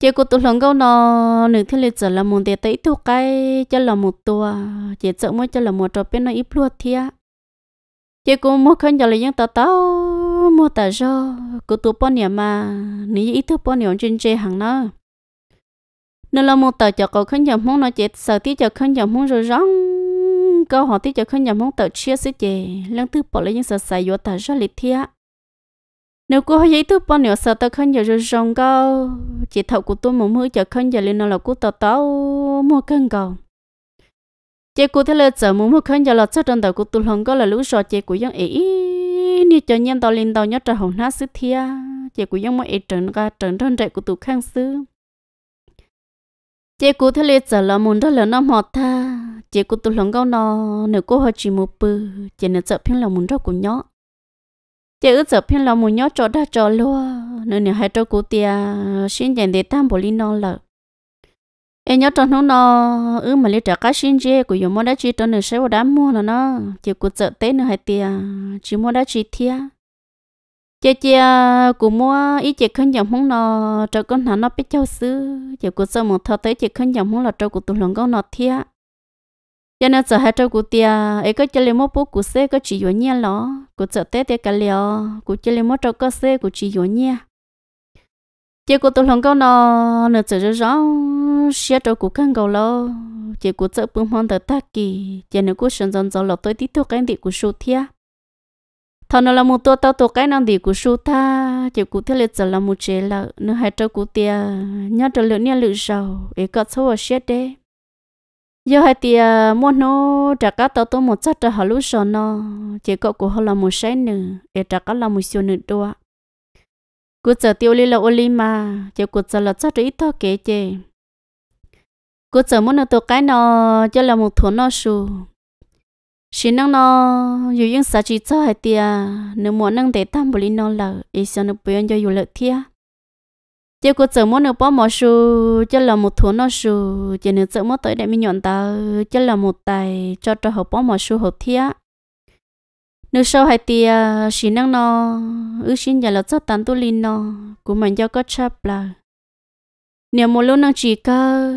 chỉ cụ tụ lòng có nó nửa thế liệu giờ là muốn để tới thu cái cho là một tua chỉ sợ mới cho là một trò bên nó ít luôn thia chỉ cụ mua khăn giờ là những tao tao mua tờ do cụ tụ bao nhiêu mà nếu ít thứ bao nhiêu trên chơi hàng nó nên là một tờ cho cậu khăn giờ muốn nó chỉ sợ tí cho khăn giờ muốn rồi rong nhưng có họ tí cho không nhầm mong tàu chia sẻ gì lần thứ bỏ lấy những sự sài yếu ta ra lịch thiệt nếu cô hay thứ tư nếu sợ tao không giờ rồi rong cao chỉ thầu của tôi một mươi cho không giờ lên nó là của tao tao mua cân cầu chị cô thấy là giờ mua mua không giờ là chắc trong đầu của tôi không có là lũ sò chị của dân ý như cho nhân tao lên tao nhớ trời hồng nát sức thiệt chị của dân mới ý trần cả trần trần trệ của tôi khang xưa chị cụ thế liệt giờ là muốn đó là nó mọt tha chị cụ tụi lòng gấu nó nếu cô họ chỉ một bự chị nếu sợ phiên là muốn đó của nhó chị ước sợ phiên là muốn nhó cho đã cho luôn nếu nếu hai trâu cụ tia xin dành để tam bồ linh nó lợ em nhớ trong hôm nó ư mà lấy trả cá xin dê của yếm mua đã chỉ trong nửa sẽ vào mua là nó chị cụ sợ tết nửa hai tia chỉ mua đã chỉ thia chị chị cũng mua ít chị không dòng mong nọ cho con hắn nó biết châu xứ chị cũng sợ một thọ tới chị không dòng mong là cho của tụi lòng con nọ thiệt cho nên sợ hai trâu của tia ấy có chơi lên một bút của xe có chỉ dọn nhia nó của sợ tết tia cả liều của chơi lên một trâu có xe của chỉ dọn nhia chị của tôi lòng câu nó nửa sợ rõ xe trâu của khăn cầu lo chị của sợ bưng hoang tới ta kỳ chị nữ của sơn dần dần lọt tới tí thuốc anh đi của số thiệt thọ nó là một tua tao tua cái năng gì của su ta chỉ của thế là giờ là một chế là nó hai trâu của tiền nhớ trâu lượng nhớ lượng giàu để có số ở xét đấy giờ hai tiền mua nó trả cá tao tôi một chất trả họ lúc sau nó chỉ có của họ là một sai nữa để trả cá là một số nữa đua của giờ tiêu li là ô li mà chỉ của giờ là chất ít thôi kể chê của giờ muốn nó tôi cái nó cho là một thuần nó su chỉ năng nó dù những sao chỉ cho hai tia nếu muốn năng để tam bồ linh nó lợ ý sao nó bùn cho dù lợ thiệt. chỉ có chợ muốn nó bỏ mỏ số, cho là một thua nó số, chỉ nếu chợ muốn tới để mình nhận ta cho là một tài cho cho họ bỏ mỏ số họ thiệt. nếu sau hai tia chỉ năng nó ước xin giờ là cho tan tu linh nó của mình cho có chấp là nếu một lúc năng chỉ cả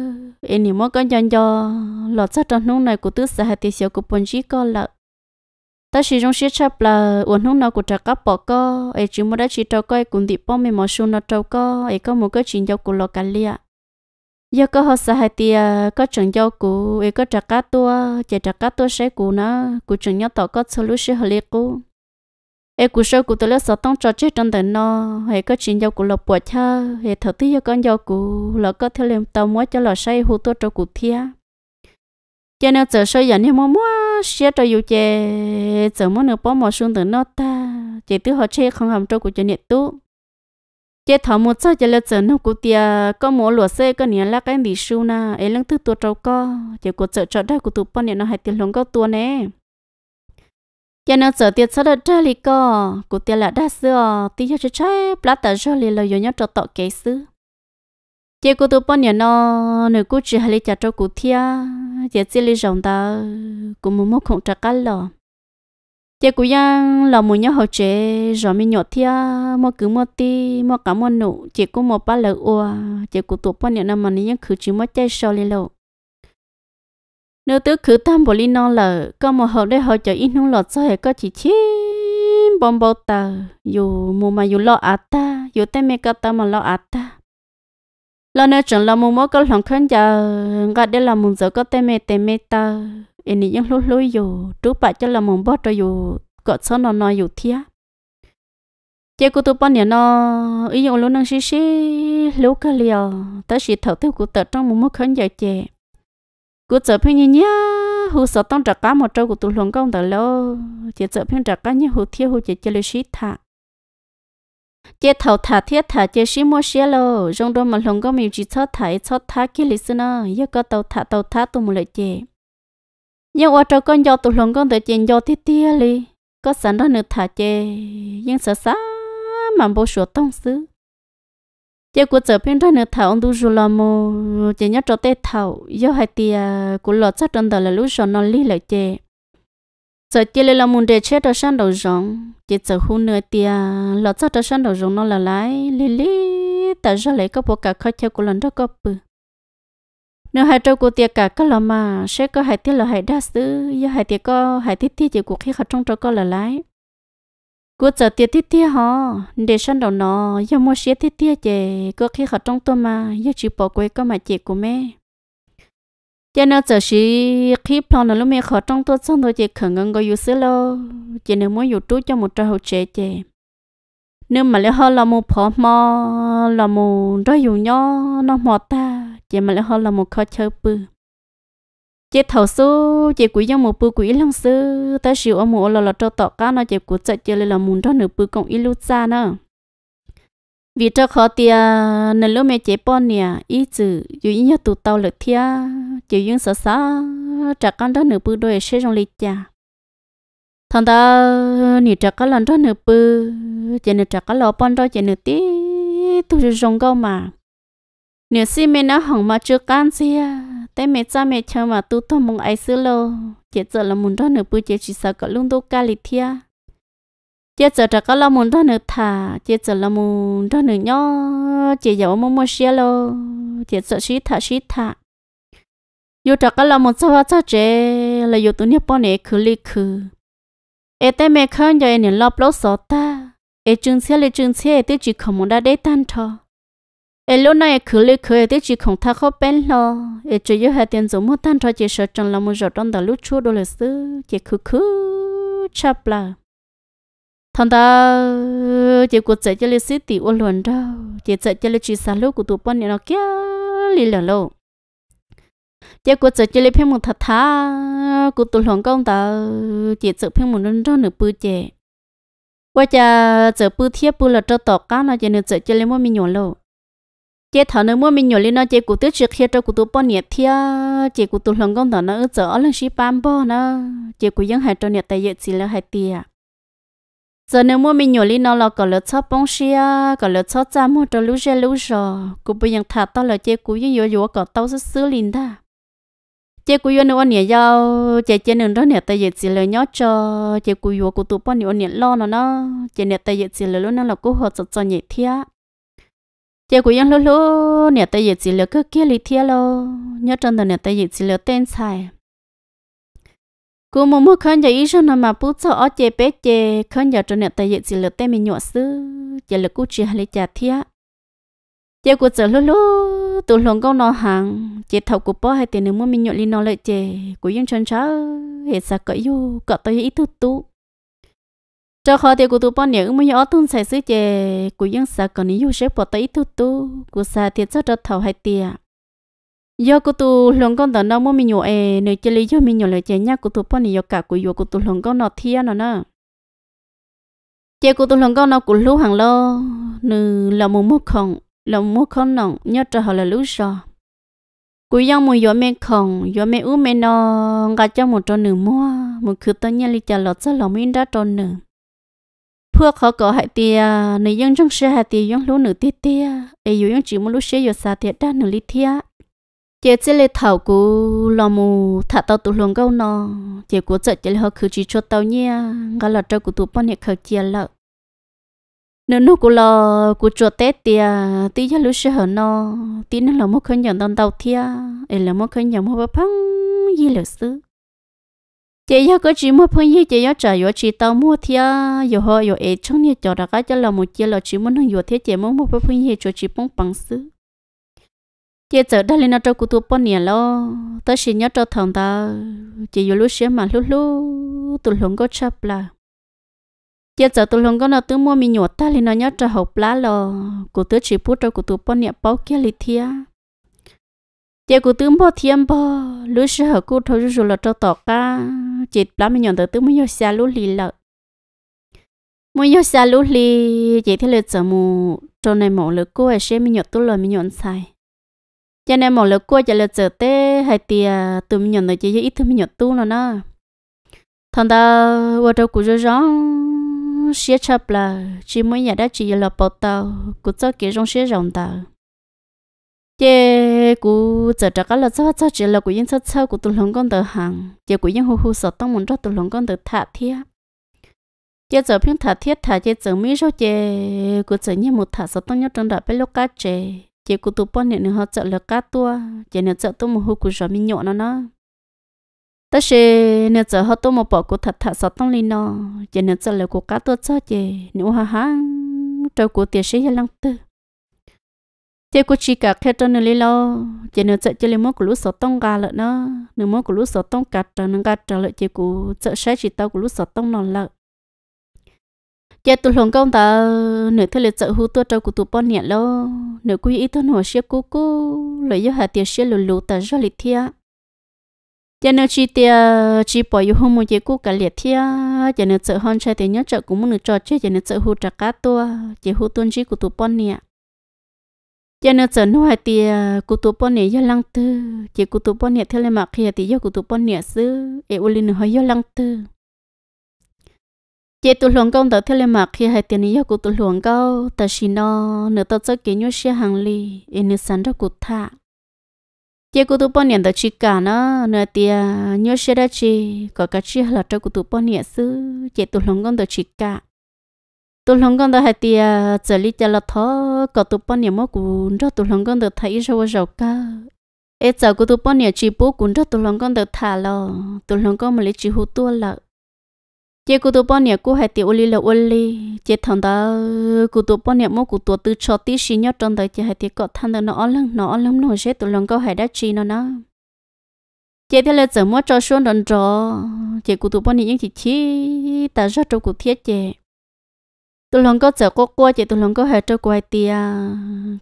em nếu mà có nhận cho lọt sát trong nung này của tứ xã thì xíu của bốn chỉ có là ta chỉ trong siết chặt là uốn nông nào của trà cá bỏ có em chỉ mới đã chỉ trâu coi cùng địa bom mình mà xuống nó trâu có em có một cái chuyện giao của lọt cả lia giờ có họ xã thì có trường giao của em có trà cá tua chỉ trà cá tua sẽ của nó của trường nhau tỏ có solution hợp lý ê cú sơ cú tôi lấy sợ tông cho chết trong đời nó hệ có chuyện giao cú lộc bùa cha hệ thở tí cho con giao cú lọ có thể làm tàu mua cho lọ say hú tôi cho cú thia cho nên giờ sơ dần thì mua mua xe cho dù chè giờ mua nửa bó mò xuống từ nó ta chỉ tứ họ chơi không hầm cho cú cho nhiệt tú chế thọ một sao cho lấy giờ nó cú tia có mua lụa xe có nhẹ lắc cái bị su na ấy lăng thứ tôi cho co chỉ cú chợ chợ đây cú tụ bón nó hay tiền lồng có tua nè giờ nó giờ tiệt sao được chơi lì co cụ tiệt là đa xưa tí cho chơi chơi plát tờ liền là lời nhớ cho tọ kế xứ chị cụ tụ bọn nhà nó nửa cụ chỉ hay lì cho cho cụ thia giờ chỉ lì rồng ta cụ mua mua không trả cá lò chị cụ yang là mua nhớ hậu chơi, rồi mình nhớ thia mua cứ mua ti mua cả mua nụ chị cụ mua ba lời ua chị cụ tụ bọn nhà nó mà nó nhớ cứ chỉ mua chơi sau liền lâu nếu tức cứ tam bồ linh non lờ có một hộp để họ chờ ít nung lọt cho hệ có chỉ chín bom bao tờ dù mù mà dù lo à ta dù tay mẹ có tao mà lo à ta lo nơi chẳng lo mù mò có lòng khấn giờ gạt để là mù giờ có tay mẹ tay mẹ ta em những lúc lúc dù trú bạ cho là mù bót rồi dù có sao nó nó dù thía chế cô tu bọn nhà nó ý dùng lúc năng xí xí lúc cái liều tới xí thầu tiêu của tờ trong mù mò khấn giờ chế cứ chở phi nhỉ nhá hú sợ tông trả cá một trâu của tụi luồng công tờ lô chỉ chở phi trả cá như hú thiếu hú chỉ chơi lê xí thả chế thầu thả thiết thả chế xí mua xí lô trong đó mà luồng công mình chỉ chót thả chót thả kia lịch sử nó giờ có tàu thả tàu thả tụi một lợi chế nhưng qua trâu con do tụi luồng công tờ chế do thiết tia li có sẵn đó nữa thả chế nhưng sợ xa mà bố sủa tông xứ giờ của giờ bên đó nữa thảo ông du du lo chỉ nhớ cho tê thảo giờ hai tia của lọt sát trong đó là lúc giờ nó lý lại chê giờ chê là muốn để chết ở sân đầu rộng chỉ giờ hôn nữa tia lọt sát ở sân đầu rộng nó là lái lý lý tại ra lấy có bộ cả khó chơi của lần đó có bự nếu hai trâu của tia cả cái lò mà sẽ có hai tia là hai đa sứ giờ hai tia có hai tia tia chỉ cuộc khi khát trong trâu có là lái cô giờ tiệt tiệt tiệt họ để sẵn đầu nó giờ mua xe tiệt tiệt chè cô khi họ trong tôi mà giờ chỉ bỏ quê có mà chị của mẹ cho nên giờ chỉ khi phong nó lúc mẹ họ trong tôi xong rồi chị khẩn ngân có yêu xứ lo chị nếu muốn yêu trú cho một trò hậu trẻ chè nếu mà lấy họ là một phò mò là một đó dùng nhỏ nó mò ta chị mà lấy họ là một khó chơi bự chị thầu số chị quý giống một bữa quý long sư ta chịu ông mộ là là cho tọt cá nó chị quý chạy chơi là muốn cho nửa bữa công ít lúc xa nữa vì cho khó tiền nửa lúc mẹ chế bọn nè ý chữ dù ý nhớ tụ tàu lực thia chịu yên sợ sợ trả con đó nửa bữa đôi sẽ trong lịch cha thằng ta nửa trả con lần đó nửa bữa chỉ nửa trả con lọ bọn đó chỉ nửa tí tụ rồi rong câu mà nếu si mình nó hỏng mà chưa can gì à thế mẹ cha mẹ chờ mà tu thông mong ai xưa lo, chết giờ là muốn đó nửa bữa chỉ chỉ sợ cả lung đô ca lì thia chết giờ trả cả là muốn đó nửa thả chết giờ là muốn đó nửa nhó chết giờ mà mua xe lo, chết giờ xí thả xí thả yo trả cả là một số hóa cho chết, là yo tụi nhớ bọn này khử lì khử ai thế mẹ khăn cho em lọp lỗ sọ ta ê chừng xe lì chừng xe thì chỉ không muốn đã để tan thôi ê lúc này khử lý khử thì chỉ không thắc khó bên lo ê chỉ yêu hai tiền giống một tan cho chỉ sợ chẳng làm một giọt trong đó lúc chua đôi là sư chỉ khử khử chắp là thằng ta chỉ cuộc chạy cho lý sĩ tỷ ô luận đâu chỉ chạy cho lý chỉ xa lúc của tụi bọn nó kia lý lở lộ chỉ cuộc chạy cho lý phim một thằng thà của tụi luận công ta chỉ chạy phim một lần đó nửa bữa chè qua cha chạy bữa thiếp bữa là cho tọt cá nó chỉ nửa chạy cho lý mỗi mình nhổ lộ chế thọ nữa mua mình nhổ lên nó chế cụ tứ trước khi cho cụ tứ bao nhiêu thia à, chế cụ tứ lòng công đó nó ở chỗ lần xí bám bao nó chế cụ dân hai cho nhiệt tay à. giờ chỉ là hai tia giờ nếu mua mình nhổ lên nó là có lợt chó bông xia à, có lợt chó cha mua cho lú xe lú sò cụ bây giờ thả tao là chế cụ dân yếu yếu có tao rất xứ liền ta chế cụ yếu nữa nhiệt giao chế chế nữa đó nhiệt tay nhiệt gì là nhớ cho chế cụ yếu cụ tứ bao nhiêu nhiệt lo nó nó chế nhiệt tay nhiệt gì là lúc nó là cụ họ cho cho nhiệt thia chị cũng yên lú lú nè tay dịch chỉ lừa cứ kia lì thiệt lo nhớ trong đầu nè tay dịch chỉ lừa tên xài cô mồm mồm khăn giờ ít hơn mà bút cho ở chế bé chế khăn giờ trong nè tay dịch chỉ lừa tên mình nhọ sư chị lừa cú chỉ hay chả thiệt chị cũng chờ lú lú tụ lồng câu nói hàng chị thầu của bỏ hay tiền nữa mua mình nhọ lì nó lại chế cũng yên chân cháu hết sạc cỡ yêu cỡ tới ít tu tu cho họ thì cụ tụ bọn nhớ mới nhớ tung sai sứ chè cụ dân xã còn níu sẽ bỏ tay tu tu cụ xã thì cho cho thầu hai tia do cụ tụ lòng con tao nó mua mình nhổ e nơi chơi lý do mình nhổ lời chè nhá cụ tụ bọn nhớ cả cụ nhổ cụ tụ lòng con nó thia nó nè chơi cụ tụ lòng con nó cụ lú hàng lo nư là một mốt không là một mốt không nòng nhớ cho họ là lú sò cụ dân mua nhổ mẹ không nhổ mẹ ú mẹ nó gạt cho một tròn nửa mua một cứ tao nhá lý chả lọt ra lòng mình đã tròn nửa พวกเขาก็ให้เตียในยังจังเสียให้เตียยังรู้หนึ่งเตียเตียเออยู่ยังจีมันรู้เสียอยู่สาเตียด้านหนึ่งลิเทียเจ๊เจเลยเถากูลอมูถ้าเตาตุลงเก้านอเจ๊กูเจเจเลยเขาคือจีชดเตาเนี่ยงั้นเราเจ้ากูตุปนเนี่ยเขาเจียละนื้อนกูรอกูจวดเตเตียตียาลุเชหนอตีนั่นเราไม่เคยอย่างตอนเตาเทียเออเราไม่เคยอย่างมาพังยี่เหลือซื้อ chị yêu có chỉ mua phong yêu chị yêu trả yêu chỉ tao mua thia yêu họ yêu ấy trong nhà cho đặc cho là một chia là chỉ muốn hàng yêu thế chị muốn mua phong yêu cho chỉ bông bằng sứ chị giờ đây là cho cụ tu bông nhà lo ta chỉ nhớ cho thằng ta chị yêu lúc xem mà lúc lúc tụi lồng có chấp là chị giờ tụi lồng có nó tự mua mình nhột ta thì nhớ cho học lá lo cụ tứ chỉ bút cho cụ tu bông nhà bao kia lì thia giờ cụ tướng bao thiên bao lúc xưa họ cụ thôi rồi là cho tỏ cả chỉ lắm mình nhận tới tướng mới nhớ xa lúc lì lợ mới nhớ xa lúc lì chỉ thấy là giờ mù cho nên mỏ lỡ cô ấy xem mình nhận tôi là mình nhận sai cho nên mỏ lỡ cô giờ là giờ tê hay thì tụi mình nhận tới chỉ ít thứ mình nhận tôi là nó thằng ta vào đâu cụ rồi rõ xé chập là chỉ mới nhà đã chỉ là bao tàu cụ cho cái trong xé rộng tàu chế cú chợ trả cái là sao sao chỉ là cú yên sao sao cú tụi lòng con tờ hàng chế cú yên hù hù sợ tông muốn cho tụi lòng con tờ thả thiết chế giờ phim thả thiết thả chế giờ mi rồi chế cú chợ như một thả sợ tông nhau trong đạp bé lúc cá chế chế cú tụi bọn này họ chợ là cá tua chế này chợ tôi một hù cú rồi mi nhọn nó nó tất chế này chợ họ tôi một bỏ cú thả thả sợ tông lên nó chế này chợ là cú cá tua chợ chế nếu ha ha trâu cú tiền sĩ hay lăng tư chế cô chỉ cả khi cho nên lý lo chế nên chạy chế lấy mốt của lũ sọt tông gà lợn đó, nên mốt của lũ sọt tông cắt trở nên cắt trở lại chế của chạy sẽ chỉ tao của lũ sọt tông nó lợn chế tụi lòng công ta nửa thế là chạy hú tua trâu của tụi bọn nhẹ lo nửa quý y thân hồ xe cú cú lấy do hà tiền xe lù lù ta do lịch thia chế nên chỉ tiền chỉ bỏ yêu hôm một chế cú cả liệt thia chế nên chạy hòn xe tiền nhớ chạy cũng muốn nửa trò chế chế nên chạy hú trả cá tua chế hú tuân chỉ của tụi bọn nhẹ cho nên giờ nuôi thì cụ tụ bọn này do lăng tư chỉ cụ tụ bọn này theo lên mặc kia thì do cụ tụ bọn này xứ u linh nữa do lăng tư chỉ tụ luồng công tớ theo lên mặc kia hay tiền này do cụ tụ luồng câu tớ xin nó nửa tớ cho kế nhau xe hàng li em nửa sẵn ra cụ thả chỉ cụ tụ bọn này tớ chỉ cả nó nửa tiền nhau xe đã chỉ có cái chỉ là cho cụ tụ bọn này xứ chỉ tụ luồng công tớ chỉ cả tôi lòng con đó hay thì giờ lý cho là thó có tụ bao nhiêu mốc cũng rất tụ lòng con được thấy sao rồi cả ấy giờ của tụ bao nhiêu chỉ bố cũng rất tụ lòng con được thả lo tụ lòng con mà lấy chỉ hút tua là chỉ của tụ bao nhiêu của hay thì uli là uli chỉ thằng đó của tụ bao nhiêu mốc của tụ từ cho tí xí nhớ trong đời chỉ hay thì có thằng đó nó lắm nó lắm nó sẽ tụ lòng con hay đã chi nó nó chị thế là giờ mua cho xuống đòn trò chị cụ tụ bao nhiêu những chị chi ta rất trong cụ thiết chị tôi lòng có chở cô qua chị tôi lòng có hệ cho quay tia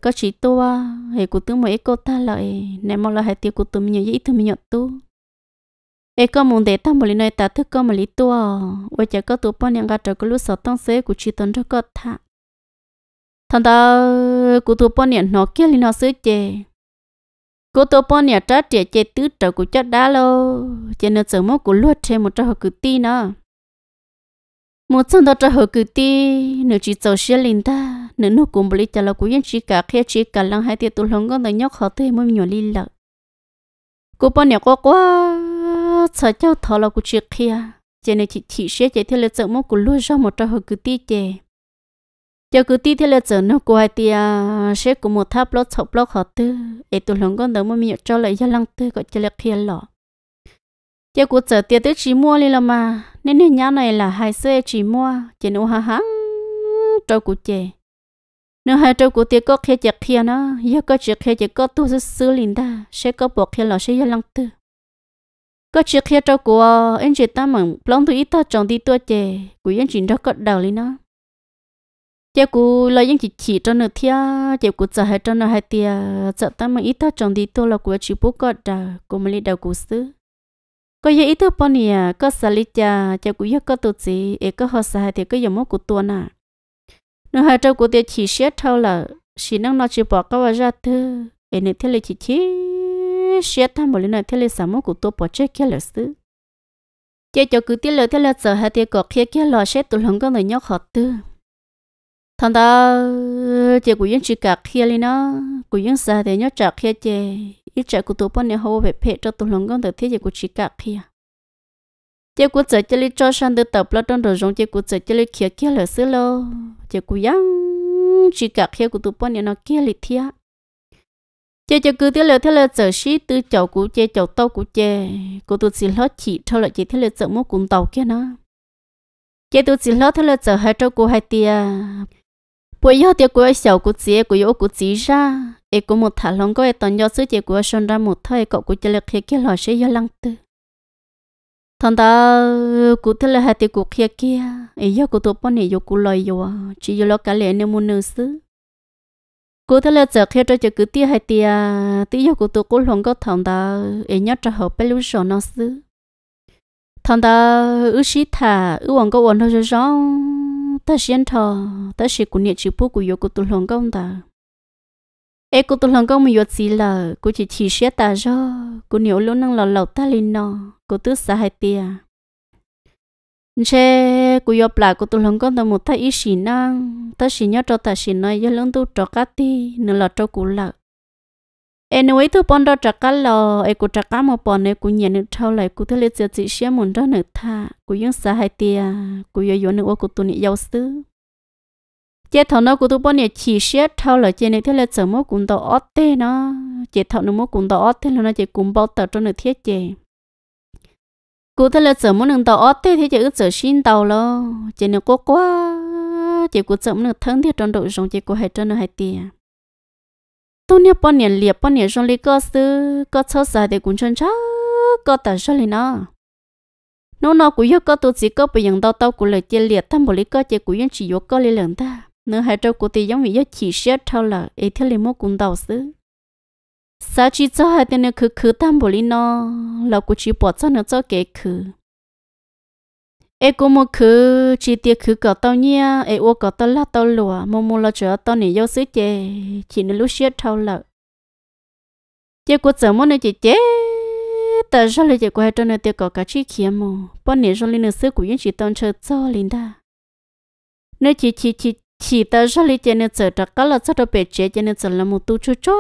có chỉ tôi hệ của tôi mấy cô ta lại nè mà là hệ tia của tôi mình nhớ ít tôi mình nhớ tu ê có muốn để tâm một lý này ta thức có một lý tôi và chả có tôi bao nhiêu gạt trở cái lúc sáu tăng xế của chị tuấn cho cô ta. thằng ta của tôi bao nhiêu nó kia lý nó xứ chè cô tôi bao nhiêu trái trẻ chè tứ trở của chất đá lô chè nó chở mốc của luật thêm một trái hợp cứ ti nữa một trong đó cho hồ cử ti nửa chỉ tàu xe lên ta nửa nô cùng bồi trả lời của dân chỉ cả khi chỉ cả lăng hai tiệt tu lòng con đời nhóc khó thế mới nhỏ li lợ cô bọn nhỏ quá quá sợ cháu thọ là của chuyện kia chị này chị chỉ xe chị theo lời chợ mốt của lui ra một cho hồ cử ti chị cho cử ti theo lời chợ nô của hai tia xe cùng một tháp lót sọc lót khó tư ấy tu lòng con đời mới nhỏ cho lại gia lăng tư gọi cho lại kia lọ cho cô chợ tiệt tới chỉ mua đi là mà nên nên nhau này là hai xe chỉ mua chỉ nô ha hăng trâu cụ chè nếu hai trâu cụ tiệt có khi chặt khi nó giờ có chặt khi chỉ có tu sư sư liền ta sẽ có bỏ khi là sẽ giờ lăng tư có chặt khi trâu cụ ờ, anh chị ta mà lòng tôi ít ta chọn đi tua chè cụ anh chị đó có đầu lên nó chè cụ là anh chị chỉ cho nó thia chè cụ sợ hai cho nó hai tia sợ ta mà ít ta chọn đi tua là cụ chỉ bố có đầu cụ mới đi đầu cụ sư có gì ít thức bọn nè à? có xử lý cha cha cũng có tổ chức ấy có họ sai thì có dùng mốt của tuần à nó hai trâu của tiêu chỉ xét thâu là chỉ năng nó chỉ bỏ các vật ra thứ ấy nên thế là chỉ chỉ xét tham một lần thề là sáu mốt của tôi bỏ chết kia là sự cha cho cứ tiêu là thế là giờ hai tiêu có kia kia là xét tụ lòng có người nhóc họ tư thằng đó chỉ của những chỉ cả kia lên nó của những sai thì nhóc chặt kia chơi ít chợ của tôi bọn này hô về phe cho tôi lòng con từ thế giới của chị cả kia chế của chợ chơi cho sang được tập là trong đồ rong chế của chợ chơi kia kia là xứ lô chế của yang chị cả kia của tôi bọn này nó kia lì thia chế chế cứ thế là thế là chợ xí từ chậu của chế chậu tàu của chế của tụi chị lót chị thâu lại chị theo là chợ mua cùng tàu kia nó chế tụi chị lót thế là chợ hai trâu của hai tia bây giờ thì của sầu của chị của yếu của chị ra em cũng một thả lòng có em tận do sứ chị của sơn ra một thời cậu của chị là khi kia lò sẽ do lăng tư thằng ta cụ thế là hai tỷ cụ khía kia em do cụ tôi bọn này do cụ lời do chỉ yêu lo cả lẽ nên muốn nữ sứ cô thế là giờ khía cho chị cứ ti hai tia tia do cụ tôi cô lòng có thằng ta em nhớ trả hậu bảy lũ sổ nó sứ thằng ta ước sĩ thả ước hoàng có ổn thôi rồi ta xin thọ ta sẽ cũng nhận chữ bút của yêu của tôi lòng công ta ê của tôi lòng công mình yêu gì là của chỉ chỉ sẽ ta cho của nhiều lúc năng lão lão ta lên nọ của tứ xã hai tia chế của yêu bà của tôi lòng công ta một ta ít xí năng ta xí nhớ cho ta xí nói yêu lương tu cho cá ti nửa là cho của lợn anyway thứ bọn đó chắc cả lo ai cũng chắc cả một bọn này cũng nhận được thâu lại cũng thấy lịch sử chỉ xem một đó nữa tha cũng những xã hai tia cũng yêu yêu nữa cũng tụi này yêu sư chế thầu nó cũng tụi bọn này chỉ xem thâu lại chế này thấy lịch sử mỗi cũng đó ớt thế nó chế thầu nó mỗi cũng đó ót thế nó chỉ cũng bao tờ cho nữa thiết chế cũng thấy lịch sử mỗi nương đó ớt thế thì chỉ ước sử xin tàu lo chế này cố quá chế cũng sợ nữa thân thiết trong đội rồng chế cũng hay cho nữa hai tiền tôi nhớ bao nhiêu liệp bao nhiêu trong lý cơ sư có sơ sài thì cũng chân chắc có tờ sơ lý nó nó nó cũng yêu có tôi chỉ có bây giờ tao tao cũng lời chia liệt thăm một lý cơ chỉ cũng chỉ yêu có lý lượng ta nữa hai trâu của thì giống như chỉ xét thâu là ấy theo lý mô cũng đầu sư sao chỉ cho hai tên nữa cứ cứ thăm một lý nó là cũng chỉ bỏ cho nữa cho kể cứ ê cũng một khứ chỉ tiếc khứ cỡ tao nhia ê ô cỡ tao lát tao lúa, mô mô là chở tao nỉ yêu xứ chê chỉ nên lúc xiết thâu lợ chê của giờ món này chị chê tờ ra lời chị quay cho nơi tiếc cả cả chi kia mô bọn nỉ rồi lên sứ của những chị tao chơi, cho linh đa nơi chị chị chị chỉ tờ ra lời chị nên chờ trắc cả là sao đâu bể chê chị nên chờ là một tu chú chú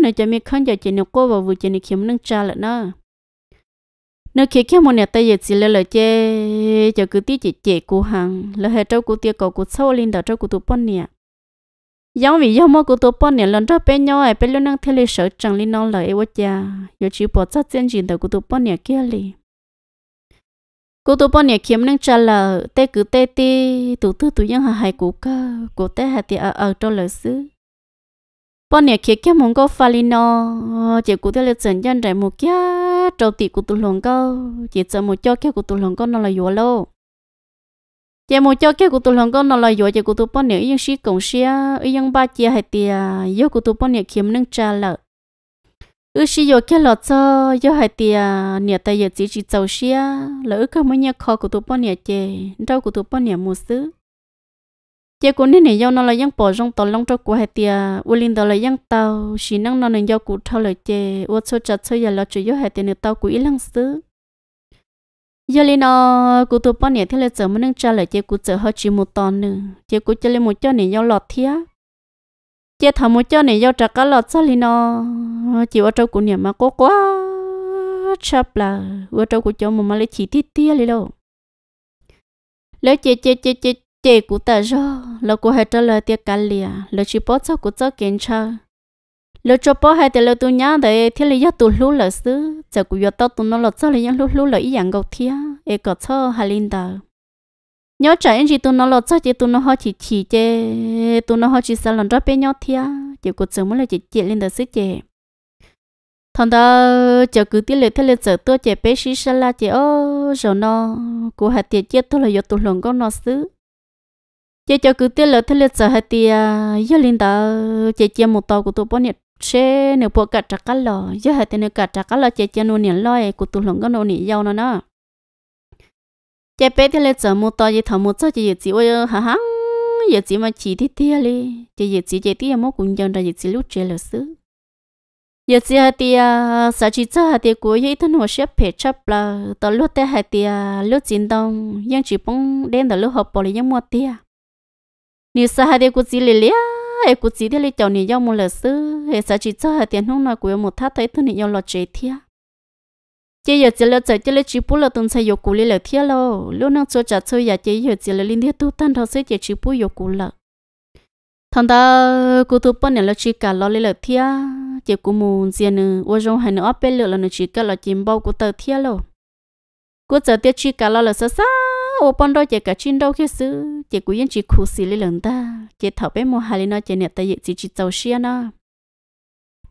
nơi chị mi khăn giờ chị nên cô vào vừa chị nên kiếm nâng cha lại nữa nơi kia kia một nhà tây giờ chỉ là lời che cho cứ tí chỉ chê cú hàng là hệ trâu của tia cầu của sâu lên đó trâu của tụ bón nè giống vì giống mà cú tụ bón nè lần trâu bên nhau ai bé luôn năng theo lời sợ chẳng lên nó lời ấy cha giờ chỉ bỏ sát chân chỉ đầu cú tụ bón nè kia li cú tụ bón nè kiếm năng trả lời tê cứ tê tê tụ tư tụ dân hà hai cú cơ cú tê hà tia ở ở trâu lời xứ bón nè kia kia một có phá lên nó chỉ cú tê lời chân chân trái một kia trâu tị của tụi lồng có chỉ sợ một cho kia của tụi lồng có nó là dùa lâu chỉ một cho kia của tụi lồng có nó là dùa chỉ của tụi bọn nữ yên sĩ cổng xia yên ba chia hay tia yêu của tụi bọn nữ kiếm nâng trà lợ ư sĩ yêu kia lọt cho yêu hay tia nhà tay giờ chỉ chỉ tàu xia lỡ không mấy nhà kho của tụi bọn nữ chê, rau của tụi bọn nữ mua xứ chỉ cũng nên này nó là dân bỏ trong tàu long trâu của hai tia u linh đó là dân tàu xí năng nó nên do cụ thâu lời chè u số chặt số giờ là chủ yếu hai tia nữa tàu của ít lăng xứ giờ linh nó cụ tụ bao nhiêu thế là giờ mới nâng trả lời chè cụ giờ họ chỉ một tòn nữa chè cụ chơi lên một cho này do lọt thía chè thằng một cho này do trả cả lọt sao linh nó chỉ ở trâu của nhà mà cố quá chập là ở trâu của cháu mà mà lấy chỉ tít tia lên đâu lấy chè chè chè chè chị của ta cho, lo của hai trả lời tiếc cả lìa lo chỉ bỏ cho của cho kiến chờ lo cho bỏ hai tiệc lo tu nhá để thiết lý tu lú lỡ xứ giờ cũng vừa tao tu nó lo cho lý nhá lú lú lỡ ý dạng gấu thia e có cho hà linh đờ. nhớ trả anh chị tu nó lo cho chị tu nó họ chỉ chỉ chê tu nó họ chỉ sao lần đó bé nhớ thia chị cũng chừng mới là chị chị lên tờ xứ chị thằng đó chờ cứ tiếc lệ thế lệ chờ tôi chị bé xí xala chị ô rồi nó cô hai tiếc chết tôi là do tu lồng con nó xứ chị cho cứ tiếc là thế lỡ giờ hết thì giờ linh đó chị chị một tàu của tôi bao nhiêu xe nếu bộ cả trạc cá lo giờ hết thì nếu cả trạc cá lo chị chị nô niệm loi của tôi lòng có nô niệm giàu nó nó chị bé thế lỡ giờ một tàu gì thằng một số chị chị ôi hà hăng giờ chị mà chỉ thế tiếc đi chị giờ chị chị tiếc mà cũng chẳng ra giờ chị lúc chơi lỡ xứ giờ chị hết thì sao chị cho hết thì của ấy thân hồ xếp phải chấp là tàu lúc thế hết thì lúc chiến đông nhưng chỉ bông đen tàu lúc học bỏ lại nhưng mua tiếc nếu sao hai đứa cũng chỉ lì lìa ai cũng chỉ để lấy chồng nếu yêu một lần sư ai sao chỉ cho hai tiền không nói của một tha thấy thôi nếu yêu lo chế thiệt chỉ giờ chỉ là chỉ chỉ là chỉ bù là tuần sau yêu cũ lì là thiệt lo lúc nào cho trả cho giờ chỉ giờ chỉ là linh thiệt tu tan thọ sẽ chỉ chỉ bù yêu cũ là thằng ta cụ tu bận lo chỉ cả lo lì là thiệt chỉ cụ muốn gì nữa ô trong hai nữa áp bên lửa là chỉ cả lo chim bao cụ tờ thiệt lo cụ giờ tiếc chỉ cả lo là sao sao ô bọn đó chỉ cả chín đâu kia xứ chỉ cũng yên chỉ khổ xí lên lần ta chỉ thảo bé mua hai nó chỉ nẹt tay chỉ chỉ tàu xia nó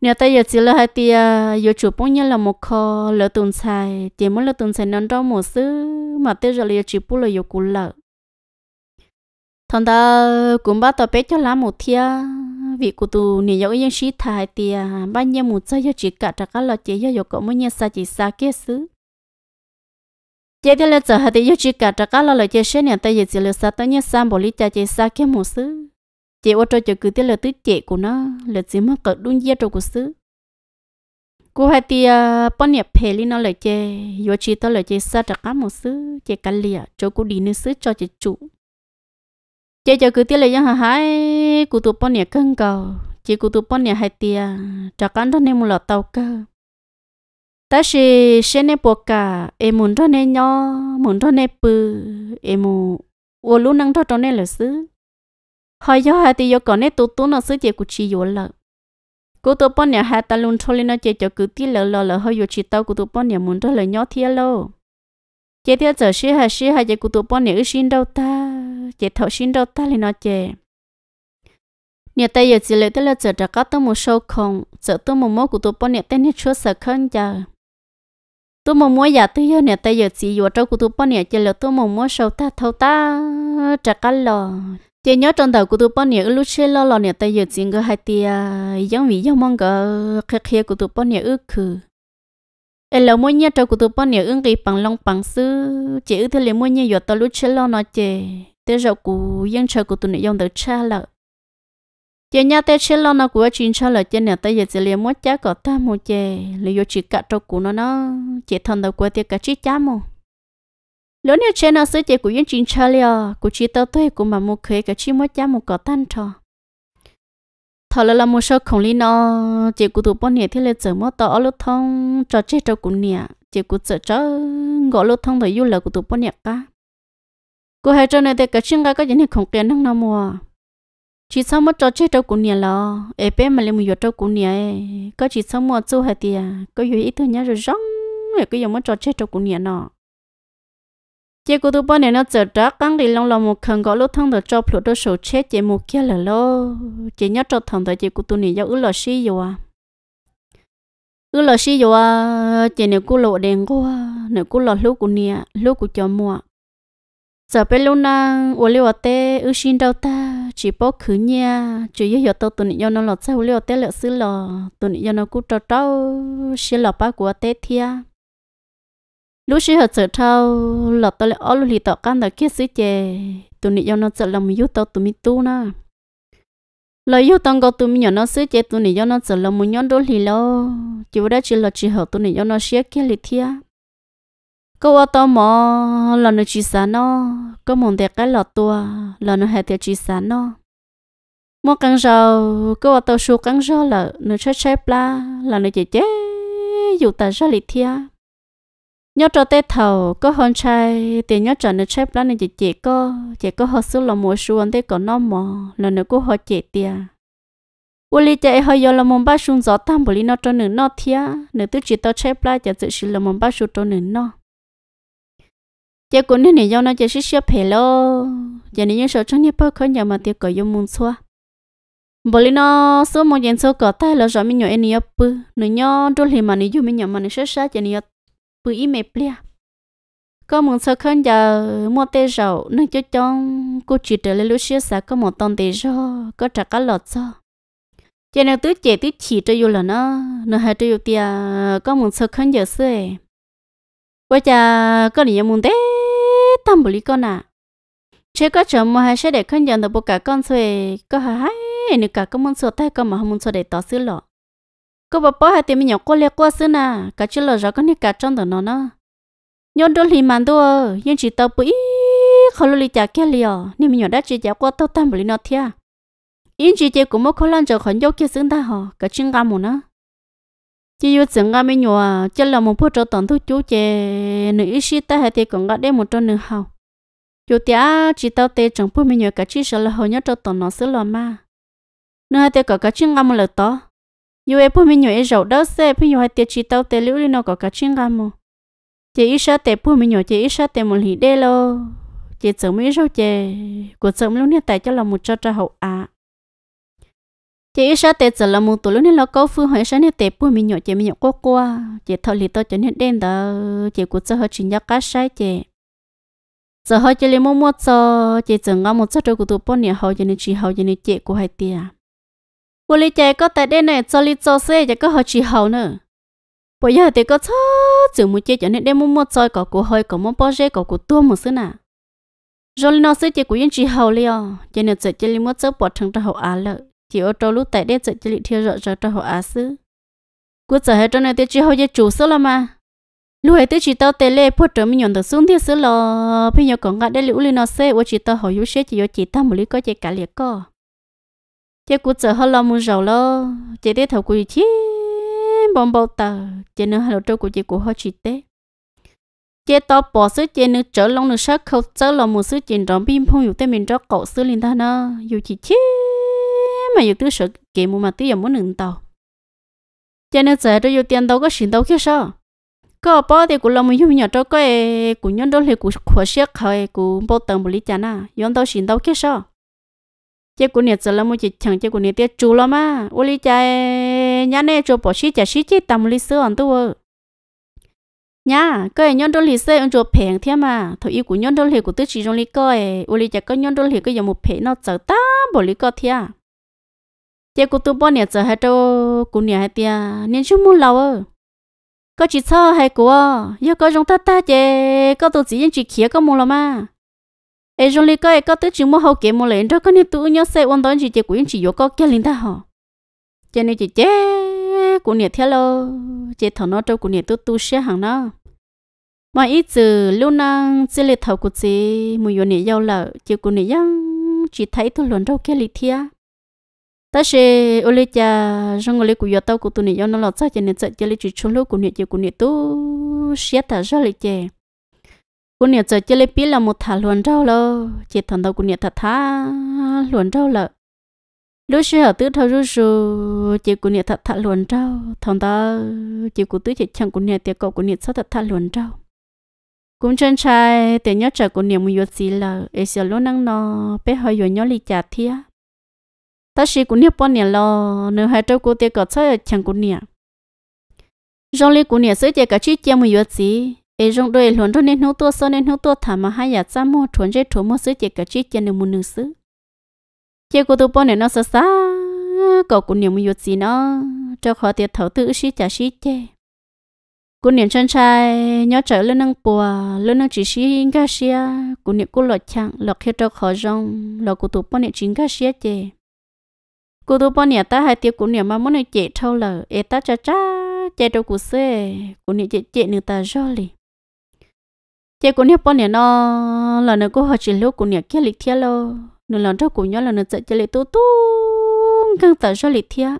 nẹt tay chỉ là hai tia yêu chủ bông nhá là một kho lỡ tồn sai chỉ muốn lỡ tồn sai nón đó một xứ mà tới giờ là chỉ bù là yêu cú lợ thằng ta cũng bắt tàu bé cho lá một tia, vì cụ tu nè yo yên xí thai tia bao nhiêu một sao yêu chỉ cả trắc là chỉ yêu yêu có mấy nhà sa chỉ sa kia xứ chế thế là giờ hạt yêu chỉ cả trắc là lời chế sẽ nhận tay dịch là sao tới sang bỏ lý cha chế sao kiếm một xứ chế ô tô cho cứ tiếp là tứ chế của nó là chỉ mất cỡ đúng giá cho của xứ cô hai tia bọn nhập phê lý nó lời chế yêu chỉ tới lời chế sao trắc cá một xứ chế cả lìa cho cô đi nữa xứ cho chế chủ chế cho cứ tiếp là giang hai cụ tụ bọn nhập cân cầu chế cụ tụ bọn nhập hai tia trắc cá đó nên một lọ tàu cơ ta sĩ sẽ nè bộ cả em muốn cho nên nhỏ muốn cho nên bự em muốn luôn năng cho cho nè là xứ hỏi cho hai thì yo còn nè tụ tụ nó xứ chỉ của chị yo là cô tụ bọn nhà hai ta luôn cho lên nó chỉ cho cứ tiếc lỡ lỡ lờ hơi yo chỉ tao cô tụ bọn nhà muốn cho lời nhỏ thiệt lo chỉ thiệt giờ sĩ hai sĩ hai chỉ cô tụ bọn nhà xin đâu ta chỉ thọ xin đâu ta lên nó chỉ nhà tay giờ chỉ lấy tới là giờ trả các tôi một số không giờ tôi một mối của tôi bọn nhà tên hết chúa sợ khăn giờ tôi mong muốn giờ tôi yêu nè tay giờ chỉ vừa trong của tôi bao nè chỉ là tôi mong muốn sâu ta thâu ta trả cả lò chỉ nhớ trong đầu của tôi bao nè lúc xưa lo lo nè tay giờ chỉ người hai tia giống vì giống mong cái khé khé của tôi bao nè ước khử em là muốn nhớ trâu của tôi bao nè ưng kỳ bằng lòng bằng sư chỉ ước thế là muốn nhớ giờ tôi lúc xưa lo nó chỉ tới giờ của dân chơi của tôi nè dùng được cha lợi giờ nhà tết sẽ lo nó của chín cho là trên nhà tây giờ sẽ liền mất chá có ta một chè lý do chỉ cả trâu của nó nó chỉ thằng đầu của tiệc cả chỉ chá mồ lớn nhà trên nó sẽ chỉ của yên chín cho liền của chỉ tao tôi của mà một khế cả chỉ mất chá một có tan trò thọ là là một số không lý nó chỉ của tụi bọn nhà thì là chở mất tao lúc thông cho chết trâu của nhà chỉ của chở cho ngõ lúc thông thời yêu là của tụi bọn nhà cả cô hai trâu này thì cả chuyện ngay có gì này không kiện năng nào mùa chỉ sau mất trò chơi trong cũng nhà lo em bé mà lên một giờ đâu cũng nhà có chỉ sau mua chỗ hay thì à, có nhiều ít thôi nhá rồi rong rồi cứ dùng mất trò chơi trong cũng nhà nọ chị cô tôi bảo này nó chờ đó căng đi lòng lòng một khẩn gọi lỗ thằng đó cho phụ đôi sổ chết chỉ một kia là lo chị nhớ cho thằng đó chị cô tôi này giao ứ lò xí rồi à ứ lò xí rồi à chỉ này cô lộ đèn cô nếu cô lò lúc của nhà lúc của cho mua giờ bên lúc na ô liu tê ư xin đâu ta chỉ bố khứ nha chủ yếu hiểu tao tuần nhau nó lọt sao ô liu tê lợ xứ lò tuần nhau nó cú trâu trâu xin lọ ba của tê thia lúc xí hợp sợ thâu lọt tao lẹ ô lù lì tao căn tao kia xứ chè tuần nhau nó sợ lòng yếu tao tụi mi tu na lời yêu tao cầu tụi mi nhỏ nó xứ chè tuần nhau nó sợ lòng mu nhon đôi lì lo chỉ bữa đó chỉ lọt chỉ hợp tụi nhau nó xía kia lì thia cô to mò là nó chỉ sáng nó có muốn đẹp cái lọ tua là nó hệ tiêu chỉ sáng nó mua căng rau cô to su căng rau là nó chết chết la là nó chỉ chết dù ta ra lì thia nhớ cho tết thầu có hôn trai tiền nhớ cho nó chết la nó chỉ chỉ có chỉ có họ số là mùa su thế còn nó mò là nó cũng họ chỉ tia bố lý chạy hơi giờ là mồm ba xuống gió tam bố lý nó cho nửa nó thia nửa tức chỉ tao chết la chỉ sự là mồm ba xuống cho nửa nó giờ cũng nên này do nó chỉ xếp phê lo giờ này nhớ sợ cho nhớ bao khó nhờ mà tiếc cởi dùng muốn xóa bởi lý nó số một dân số có tay là do mình nhớ anh nhớ bự nữa nhớ đôi khi mà này dùng mình nhớ mà này sợ sợ giờ này nhớ bự ít mệt lia có muốn sợ khăn giờ mua tê rau nên cho chồng cô chỉ trở lại lúc xưa xã có một tông tê rau có trả cá lọt sao cho nên tứ trẻ tứ chỉ cho dù là nó nó hay cho dù tia có muốn sợ khăn giờ xưa bây giờ có những muốn thế tâm bù lý con à chế có chồng mà hai sẽ để khăn nhận được bộ cả con rồi có hà hai nữa cả con muốn sửa tay con mà không muốn sửa để tỏ xứ lọ cô bà bỏ hai tiền mình nhỏ qua lẹ qua xứ nà cả chữ lọ rõ con hết cả trong đó nó nó nhon đôi lì màn đua nhưng chỉ tao bụi khó lì chả kia liò nên mình nhỏ đã chỉ chả qua tao tâm bù lý nó thia in chỉ chả cũng mất khó lan trở khỏi nhau kia xứng ta họ cả chân gam mù nó chỉ yêu chừng ngã mấy nhỏ chỉ là một phút cho tận thu chú chè nữ ý sĩ ta hệ thì còn gặp đem một trâu nữ hậu chú tia chỉ tao tê chẳng phút mấy nhỏ cả chỉ sợ là hầu nhớ trở tận nó xứ lò ma nữ hệ thì có cả chỉ ngã một lời to yêu em phút mấy nhỏ ấy rầu đó xe phút nhỏ hệ thì chỉ tao tê liễu li nó có cả chỉ ngã một chị ý sát tê phút mấy nhỏ chị ý sát tê một hỉ đê lo, chị chừng mấy rau chè cuộc sống lúc này tại cho là một trâu trâu hậu à chị ít sợ tết giờ là mù tụi lúc này là câu phương hỏi sợ này tết bùi mình nhậu chị mình nhậu quá quá chị thợ lì tôi cho nên đen đó chị cũng sợ hơi chuyện nhắc cá sai chị giờ hơi chị lấy mua mua cho chị chừng ngon một chút cho của tụi bọn nhà hậu cho nên chị hậu cho nên chị cũng hay tia của lì chạy có tại đây này cho lì cho xe chỉ có hơi chị hậu nữa bây giờ thì có cho chừng một chị cho nên đem mua mua cho có cô hơi có mua bao giờ có cô tua một số nào rồi nó sẽ chỉ của yên chị hậu liền cho nên chị lấy mua cho bỏ thằng ra hậu à lợi chỉ ô tô lúc tại đây chạy chỉ lị thiêu rõ rõ cho họ á sư cú sợ hết cho nên tiêu chí họ dễ chủ số là mà lúc ấy tiêu chí tao tê lê phút trở mình nhận được xuống thiêu sư lò phi nhớ có ngã đây lũ lì nó xe ô chỉ tao họ yếu xe chỉ ô chỉ tao một lì có chạy cả liệt co chế cú sợ họ lo mù giàu lo chế tê thầu cú chi bom bao tờ chế nữa hà trâu cú chế cú họ chỉ tê chế tao bỏ sư chế nữa trở lòng nữa sát khâu trở lòng một sứ chế đóng pin phong yếu tê mình cho cậu sứ linh ta nó yếu chỉ chi mà dù tư sợ kì mù mà tư giờ muốn nừng tàu cho nên giờ tôi dù tiền tàu có xin tàu kia sao có bao thì cũng làm mình dùng nhỏ cho cái cũng nhân đó thì cũng khó xét khỏi cũng bao tầng một lý chán à yon tàu xin tàu kia sao chứ cũng nhiệt giờ là một chị chẳng chứ cũng nhiệt tiết chú lắm mà ô lý cha nhà này cho bỏ xí chả xí chết tầm lý sữa ăn tôi nhá cái nhân đô lì xe ông cho phèn thế mà thôi yêu của nhân đô lì của tôi chỉ trong lì coi ô lì chả cái nhân đô lì cái giờ một phèn nó chở tám bộ lì coi thế à tiếc của tôi bao nhiêu giờ hết đâu cũng nhiều hết tiếc nên chúng muốn lâu ơ có chỉ sao hay cô à? có chúng ta ta chê có tôi chỉ chỉ kia có muốn làm mà ấy chúng có ai có tôi chỉ muốn hậu kế muốn lên đó có nên tôi nhớ xe ôn đón chỉ chỉ cũng chỉ vô có kia lên ta họ cho nên chỉ chê cô nhiều theo lo chê thằng nó đâu cũng nhiều tôi tu sửa hàng nó mà ít giờ lúc năng chỉ lấy thầu của chị mùi vô này giàu lợ chỉ cũng nhiều chỉ thấy tôi luôn đâu kia lịch thiệt ta sẽ ô lê cha rong ô lê của tao của tụi nó nó lọt sao cho nên sợ cho lê chỉ chôn lúc của nè chỉ của nè tu xét ta ra lê chè của nè sợ cho lê pi là một thả luồn rau lo chỉ thằng tao của nè thả thả luồn rau lợ lúc xưa ở tứ thao rú rú chỉ của nè thả thả luồn rau thằng tao chỉ của tứ chỉ chẳng của nè tiệc cậu của nè sao thả thả luồn rau cũng chân trai để nhớ chờ của niềm vui xì là ấy sẽ luôn năng nó bé hơi vui nhớ lì chả thia ta chỉ cũng nhiều bao nhiêu lo nếu hai trâu cô tiệt có chơi chẳng cũng nhiều rong li cũng nhiều sữa tiệt cả chi chia một yếu gì ấy e rong đôi luôn đôi nên hú tua sau nên hú tua thả mà hai nhà cha mua chuẩn chế chuẩn mua sữa tiệt cả chi chia nên một nửa sữa chia cô tu bao nhiêu nó sợ xa cậu cũng nhiều một yếu gì nó cho khó tiệt thấu tự sĩ trả sĩ chê cô niệm chân trai nhớ trở lên nâng bùa lên nâng chỉ sĩ in ga xia cô niệm cô lọt chặng lọt khi cho khó rong lọt cô tu bao nhiêu chính ga xia chê cô tôi bao nhà ta hai tiêu cũng nhà mà muốn nói chạy thâu lờ ế ta cha cha chạy đâu cũng xe cũng nhà chạy chạy người ta rồi lì chạy cũng nhà bao nhà nó là nó cô học chữ lúc cũng nhà kia lịch thiên lo nó làm cho cũng nhà là nó chạy chạy lịch tu tu căng ta rồi lịch thiên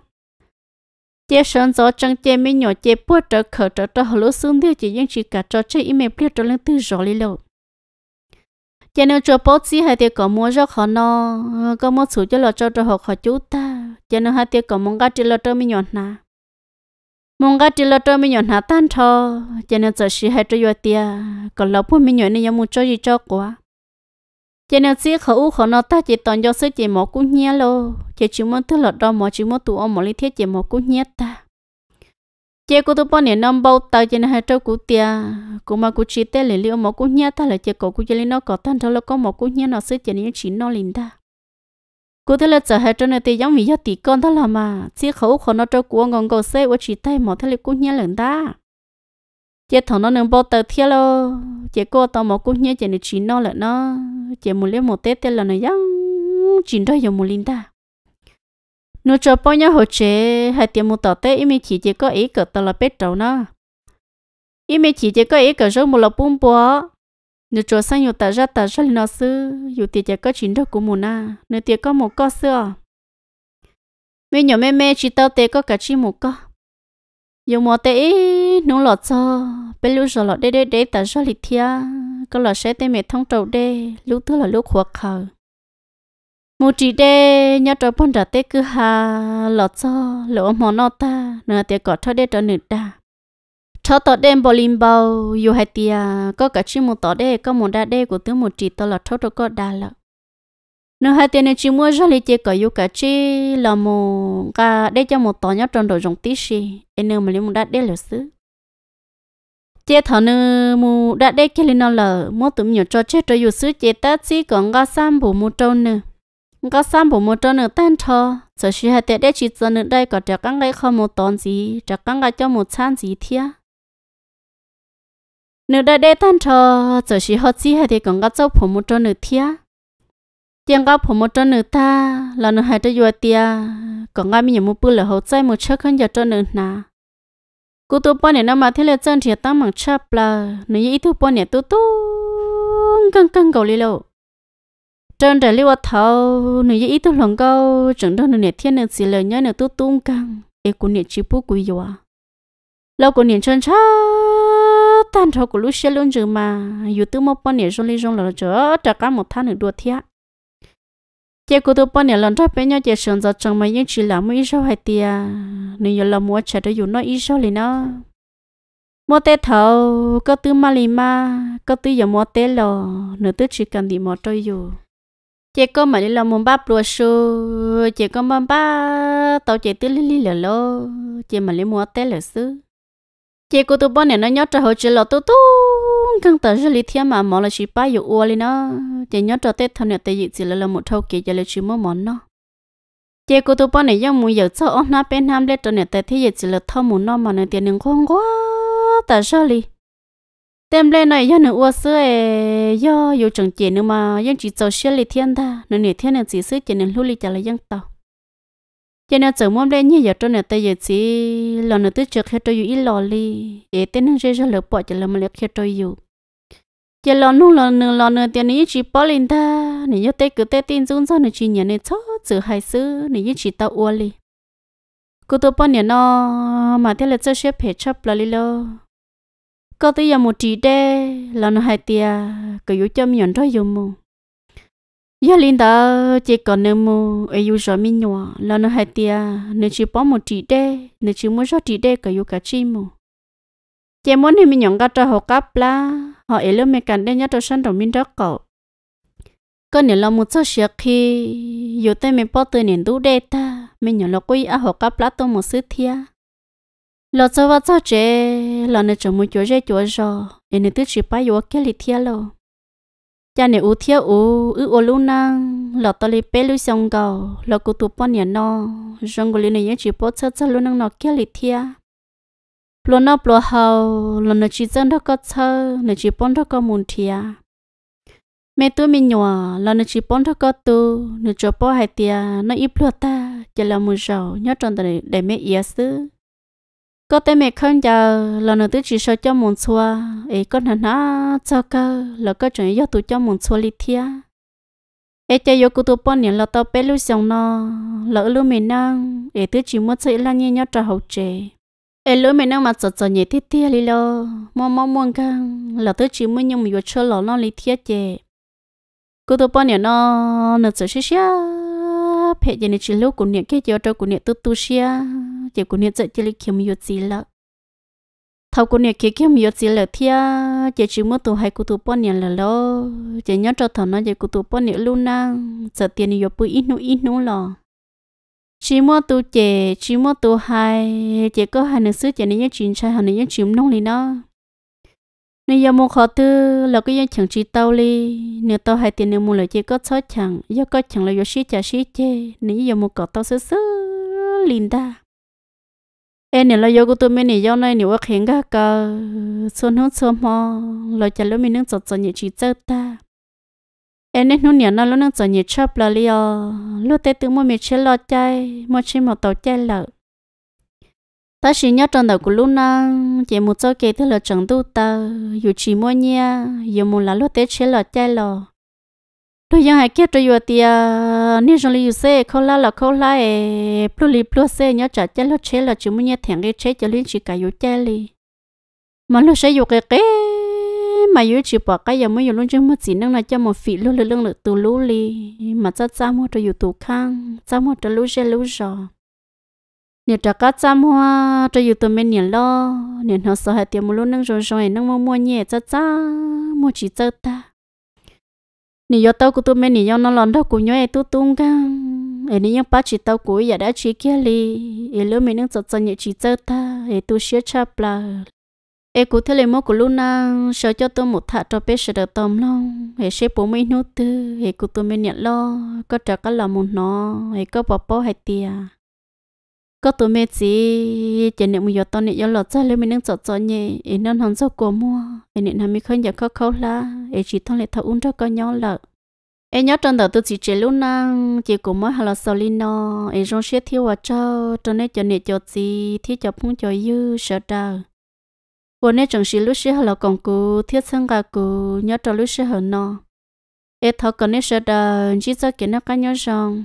chạy sơn gió trăng chạy mấy nhỏ chạy bút trở khờ trở trở hồi lô xương tiêu chỉ những chỉ cả trò chạy im mẹ biết trở lên tư rõ lì lâu cho nên cho bố chỉ hai tiệc có mua cho khó nó có mua sửa cho lo cho cho họ khó chút ta cho nên hai tiệc có mong cái chỉ lo cho mình nhọn na, mong cái chỉ lo cho mình nhọn nà tan cho cho nên giờ xí hai cho yo tiệc còn lo phụ mình nhọn này muốn cho gì cho quá cho nên chỉ khó khó nó ta chỉ toàn do sự chỉ mỏ cũng nhẹ lo chỉ chỉ muốn thứ lo đó mỏ chỉ muốn tụ ông mỏ lý thiết chỉ mỏ cũng nhẹ ta chị cô tôi bỏ nhiêu năm bao tao trên hai trâu cú tia cô mà cú chỉ tê liền liệu một cú nhia ta là chị cổ cú cho nên nó có tan trâu là có một cú nhia nó sẽ cho những chỉ nó liền ta cú thế là trở hai trâu này thì giống như tỷ con đó là mà chỉ khẩu khó nó trâu cú ngon cầu xe của chỉ tay một thế là cú nhia lần ta chị thằng nó nương bao tờ thiệt lo chị cô tao một cú nhia cho nên chỉ nó là nó chị muốn lấy một tết tê là nó giống chỉ đó giống muốn liền ta nó cho bao nhiêu hồ chế hai tiền một tờ tê im chỉ chỉ có ý cỡ tờ là bếp trâu nó im chỉ chỉ có ý cỡ rau một lọ bún bò nó cho sang nhiều tờ ra tờ ra nó sư nhiều tiền chỉ có chín đâu của mù na nó tiền có một co xưa mấy nhỏ mấy mẹ chỉ tao tê có cả chi một co dùng một tê nó lọt cho bên lúc rồi lọt đê đê đê tờ ra lịch thia có lọ sẽ tê mẹ thông trâu đê lúc thứ là lúc hoặc khờ mua chỉ để nhớ trôi bọn đã tê cứ hà lọt cho lỡ món nó ta nửa tiệc có cho để cho nửa ta cho tọt đêm bò lim bao yêu hai tia có cả chim một tọt để có một đa để của tướng một chỉ tọt là cho tôi có đa lợ nửa hai tiền này chỉ mua cho lấy chơi có yêu cả chi là một cả để cho một tọt nhớ trong đồ dùng tí xì em nửa mà lấy một đa để là xứ chế thọ nư mu đã để kia lên nó lỡ mua tụm nhớ cho chế cho yêu xứ chế tát xí còn ga sam bù mu trâu nư có xăm bộ một cho nửa tan cho giờ chỉ hạt để chỉ cho nửa đây có chắc căng cái không một tòn gì chắc căng cái cho một chăn gì thia nửa đây để tan cho giờ chỉ hạt chỉ hạt thì còn có cháu bộ một cho nửa thia tiền có bộ một cho nửa ta là nửa hạt cho vừa tia còn cái mình một bữa là hậu trái một chiếc khăn giờ cho nửa nà cú tu bò này nó mà thế là chân thì tăng bằng chắp là nửa ít tu bò này tu tu căng căng cầu lì lâu trơn trở liu thâu nửa giờ ít tu lòng câu chẳng đâu nửa thiên nửa xì lời nhớ nửa tu tung căng e cũng nửa chỉ bút quý yoa lâu cũng nửa chân chá tan thâu của lũ xe luôn chừng mà dù tu một bao nửa rồi rồi là chớ trả cả một tháng nửa đua thiệt chỉ có tu bao nửa lần trước bên nhau chỉ sườn giờ chẳng mà những chỉ là mấy sao hay tia nửa giờ là mua chả để dù nó ít sao liền nó mua tê thâu, có tư mà lì mà, có tư giờ mua tê lò nửa tư chỉ cần đi mua trôi dù chị có mà đi làm mồm ba bùa xô chị có mồm ba tàu chị tư lì li lô chị mà lấy mua té lờ xứ chị có tụi bọn này nó nhót cho hồ chị lọ tu tu căng tờ rất lý thiên mà mỏ là chị ba dụ ua lên nó chị nhót cho tết thằng này tây dị chị là là một thâu kỳ cho là chị mua món nó chị có tụi bọn này giống mua giờ cho ông na bên ham lên cho này tây thì dị chị là thâu mù nó mà nó tiền đừng không quá tờ rất lý tem lên này do nữa ua sữa ấy do dù chẳng chỉ nữa mà vẫn chỉ tàu xe lì thiên ta nữa nửa thiên nữa chỉ sữa chỉ nên lưu lì trả lại vẫn tàu cho nên chở mồm lên như giờ cho nên tây giờ chỉ lò nữa tới trước khi tôi ít lò lì để tên nó chơi cho lỡ bỏ cho là mà lỡ khi tôi dù giờ lò nung lò nửa lò nửa tiền này chỉ bỏ lên ta nửa giờ tới cứ tới tin run sau nửa chỉ nhận này chó chở hai sữa nửa giờ chỉ tao ua lì cứ tôi bỏ nửa nó mà thế là chơi xếp hết chấp là lì lo có tới giờ một chỉ đe là nó hai tia cứ yếu cho mình thôi dùng mu. giờ linh đó chỉ còn nếu mu, ai yếu rồi mình nhỏ là nó hai tia nếu chỉ bỏ một chỉ đe nếu chỉ muốn cho chỉ đe cứ yếu cả chi mu. chỉ muốn thì mình nhận cả cho họ cấp la họ ấy lúc mình cần đến nhớ cho sân đồng minh rất cậu có nếu là một số việc khi yếu tới mình bỏ tới niệm đủ đe ta mình nhận là quay à họ cấp la tôi một sự thiệt lo cho vợ cho trẻ lo nên chồng muốn chỗ trẻ chỗ cho nên nên tự chỉ phải vô cái lịch thiệt lo cha nên u thiệt u ư u luôn năng lo to lịch bé lưu xong cầu lo cụ tụ bao nhiêu nó trong cái này chỉ bao cho cho luôn năng nó cái lịch thiệt lo nó lo hậu lo nó chỉ chân đó có cho nó chỉ bao đó có muốn thiệt mẹ tôi mình nhỏ là nó chỉ bón thắc có tu nó cho bó hai tia nó ít lo ta chỉ là một giàu nhớ trong đời để mẹ yêu xứ có tên mẹ không giờ là nó tự chỉ sợ cho muốn xua ấy có hắn nó cho cơ là có chuyện yếu tụ cho muốn xua lịch thia ấy chơi yếu cụ tụ bọn nhện là tao bé lưu xong nó lỡ lưu mình năng ấy tự chỉ muốn chơi là nhẹ nhõm cho hậu trẻ ấy lưu mình năng mà sợ sợ nhẹ thiết thia đi lo mò mò muốn căng là tự chỉ muốn nhung mình vừa chơi lỏ nó lịch thia chè cụ tụ bọn nhện nó nó sợ xí xí phê giờ này chỉ lưu cũng nhện cái giờ cho cũng nhện tự tu xia chị cũng nhớ chị lấy kiếm nhiều gì lợ thâu cũng nhớ kiếm kiếm nhiều gì lợ thia chị chỉ muốn tụ hay cụ tụ nhà lợ lo chỉ nhớ cho thằng nó chị cụ tụ nhà luôn na giờ tiền nhiều bự ít nu ít nu lọ chỉ muốn tụ chị chỉ muốn tụ hay chỉ có hai nữ sư chỉ nên nhớ chuyện trai hay nên nhớ chuyện nông liền nó nếu giờ muốn khó tư là cái dân chẳng chỉ tao đi nếu tao hai tiền nếu mua là chỉ có số chẳng giờ có chẳng là giờ xí chả xí chê nếu giờ muốn có tao sớ sớ linda em nè lo yoga tôi mình nè yoga này nè quá khen cả cả xuân hốt xuân mò lo chả lo mình nương chợt chợt nhẹ chỉ chợt ta em nè nương nè nó lo nương chợt nhẹ chớp là liò lo tê tự mua mình chơi lo chơi mua chơi một tàu chơi lợ ta chỉ nhớ trong đầu của lúc na chỉ một số cái thứ là chẳng đủ ta dù chỉ mua nha dù muốn là lo tê chơi lo chơi lo tôi giờ hai kia tôi vừa thì nếu trong liu xe khâu la là khâu la e plu li plu xe nhớ trả cho lo chế là chỉ muốn nhớ thèm cái chế cho liên chỉ cả yếu chế li mà lo xe yếu cái cái mà yếu chỉ bỏ cái giờ mới yếu luôn chứ mất gì năng là cho một phí luôn lương lượng từ lú li mà cho cha mua cho yếu tù khang cha mua cho lú xe lú giò nếu trả cá cha mua cho yếu tù mình nhận lo nếu nó sợ hai tiền một lúc năng rồi rồi năng mua mua nhẹ cha cha mua chỉ cho ta nị yo tao của tôi mẹ nị yo nó lon đâu của nhớ ai tu tung cả e ai nị yo ba chỉ tao của giờ đã chỉ kia li ai lỡ mình đang chật chật nhẹ chỉ chơi ta ai e tu sửa chắp là ai của thế này mô của luna sợ cho tôi một thà cho bé sợ được tôm long ai sẽ bố mấy nút tư ai của tôi mẹ nhận lo có trả cả lòng một nó ai có bỏ bỏ hai tiệt có tụi mẹ chỉ chỉ niệm mùi tao niệm lọt ra lên mình đang chọt chọt nhỉ em nên hắn sau cổ mua em niệm hàm mình không giờ khó khó la em chỉ thằng lại thâu uống cho con nhau lợ em nhớ trong đầu tôi chỉ chỉ lúc năng chỉ cổ mua hà là sầu linh nó em trong xe thiếu vào cho trong này cho niệm cho gì thiếu cho phun cho dư sợ đau hôm nay trong xe lúc hà là còn cô thiết sang cả cô nhớ trong lúc xe hơn nọ, em thọ còn nét sợ đau chỉ cho kiến nó cá nhau rằng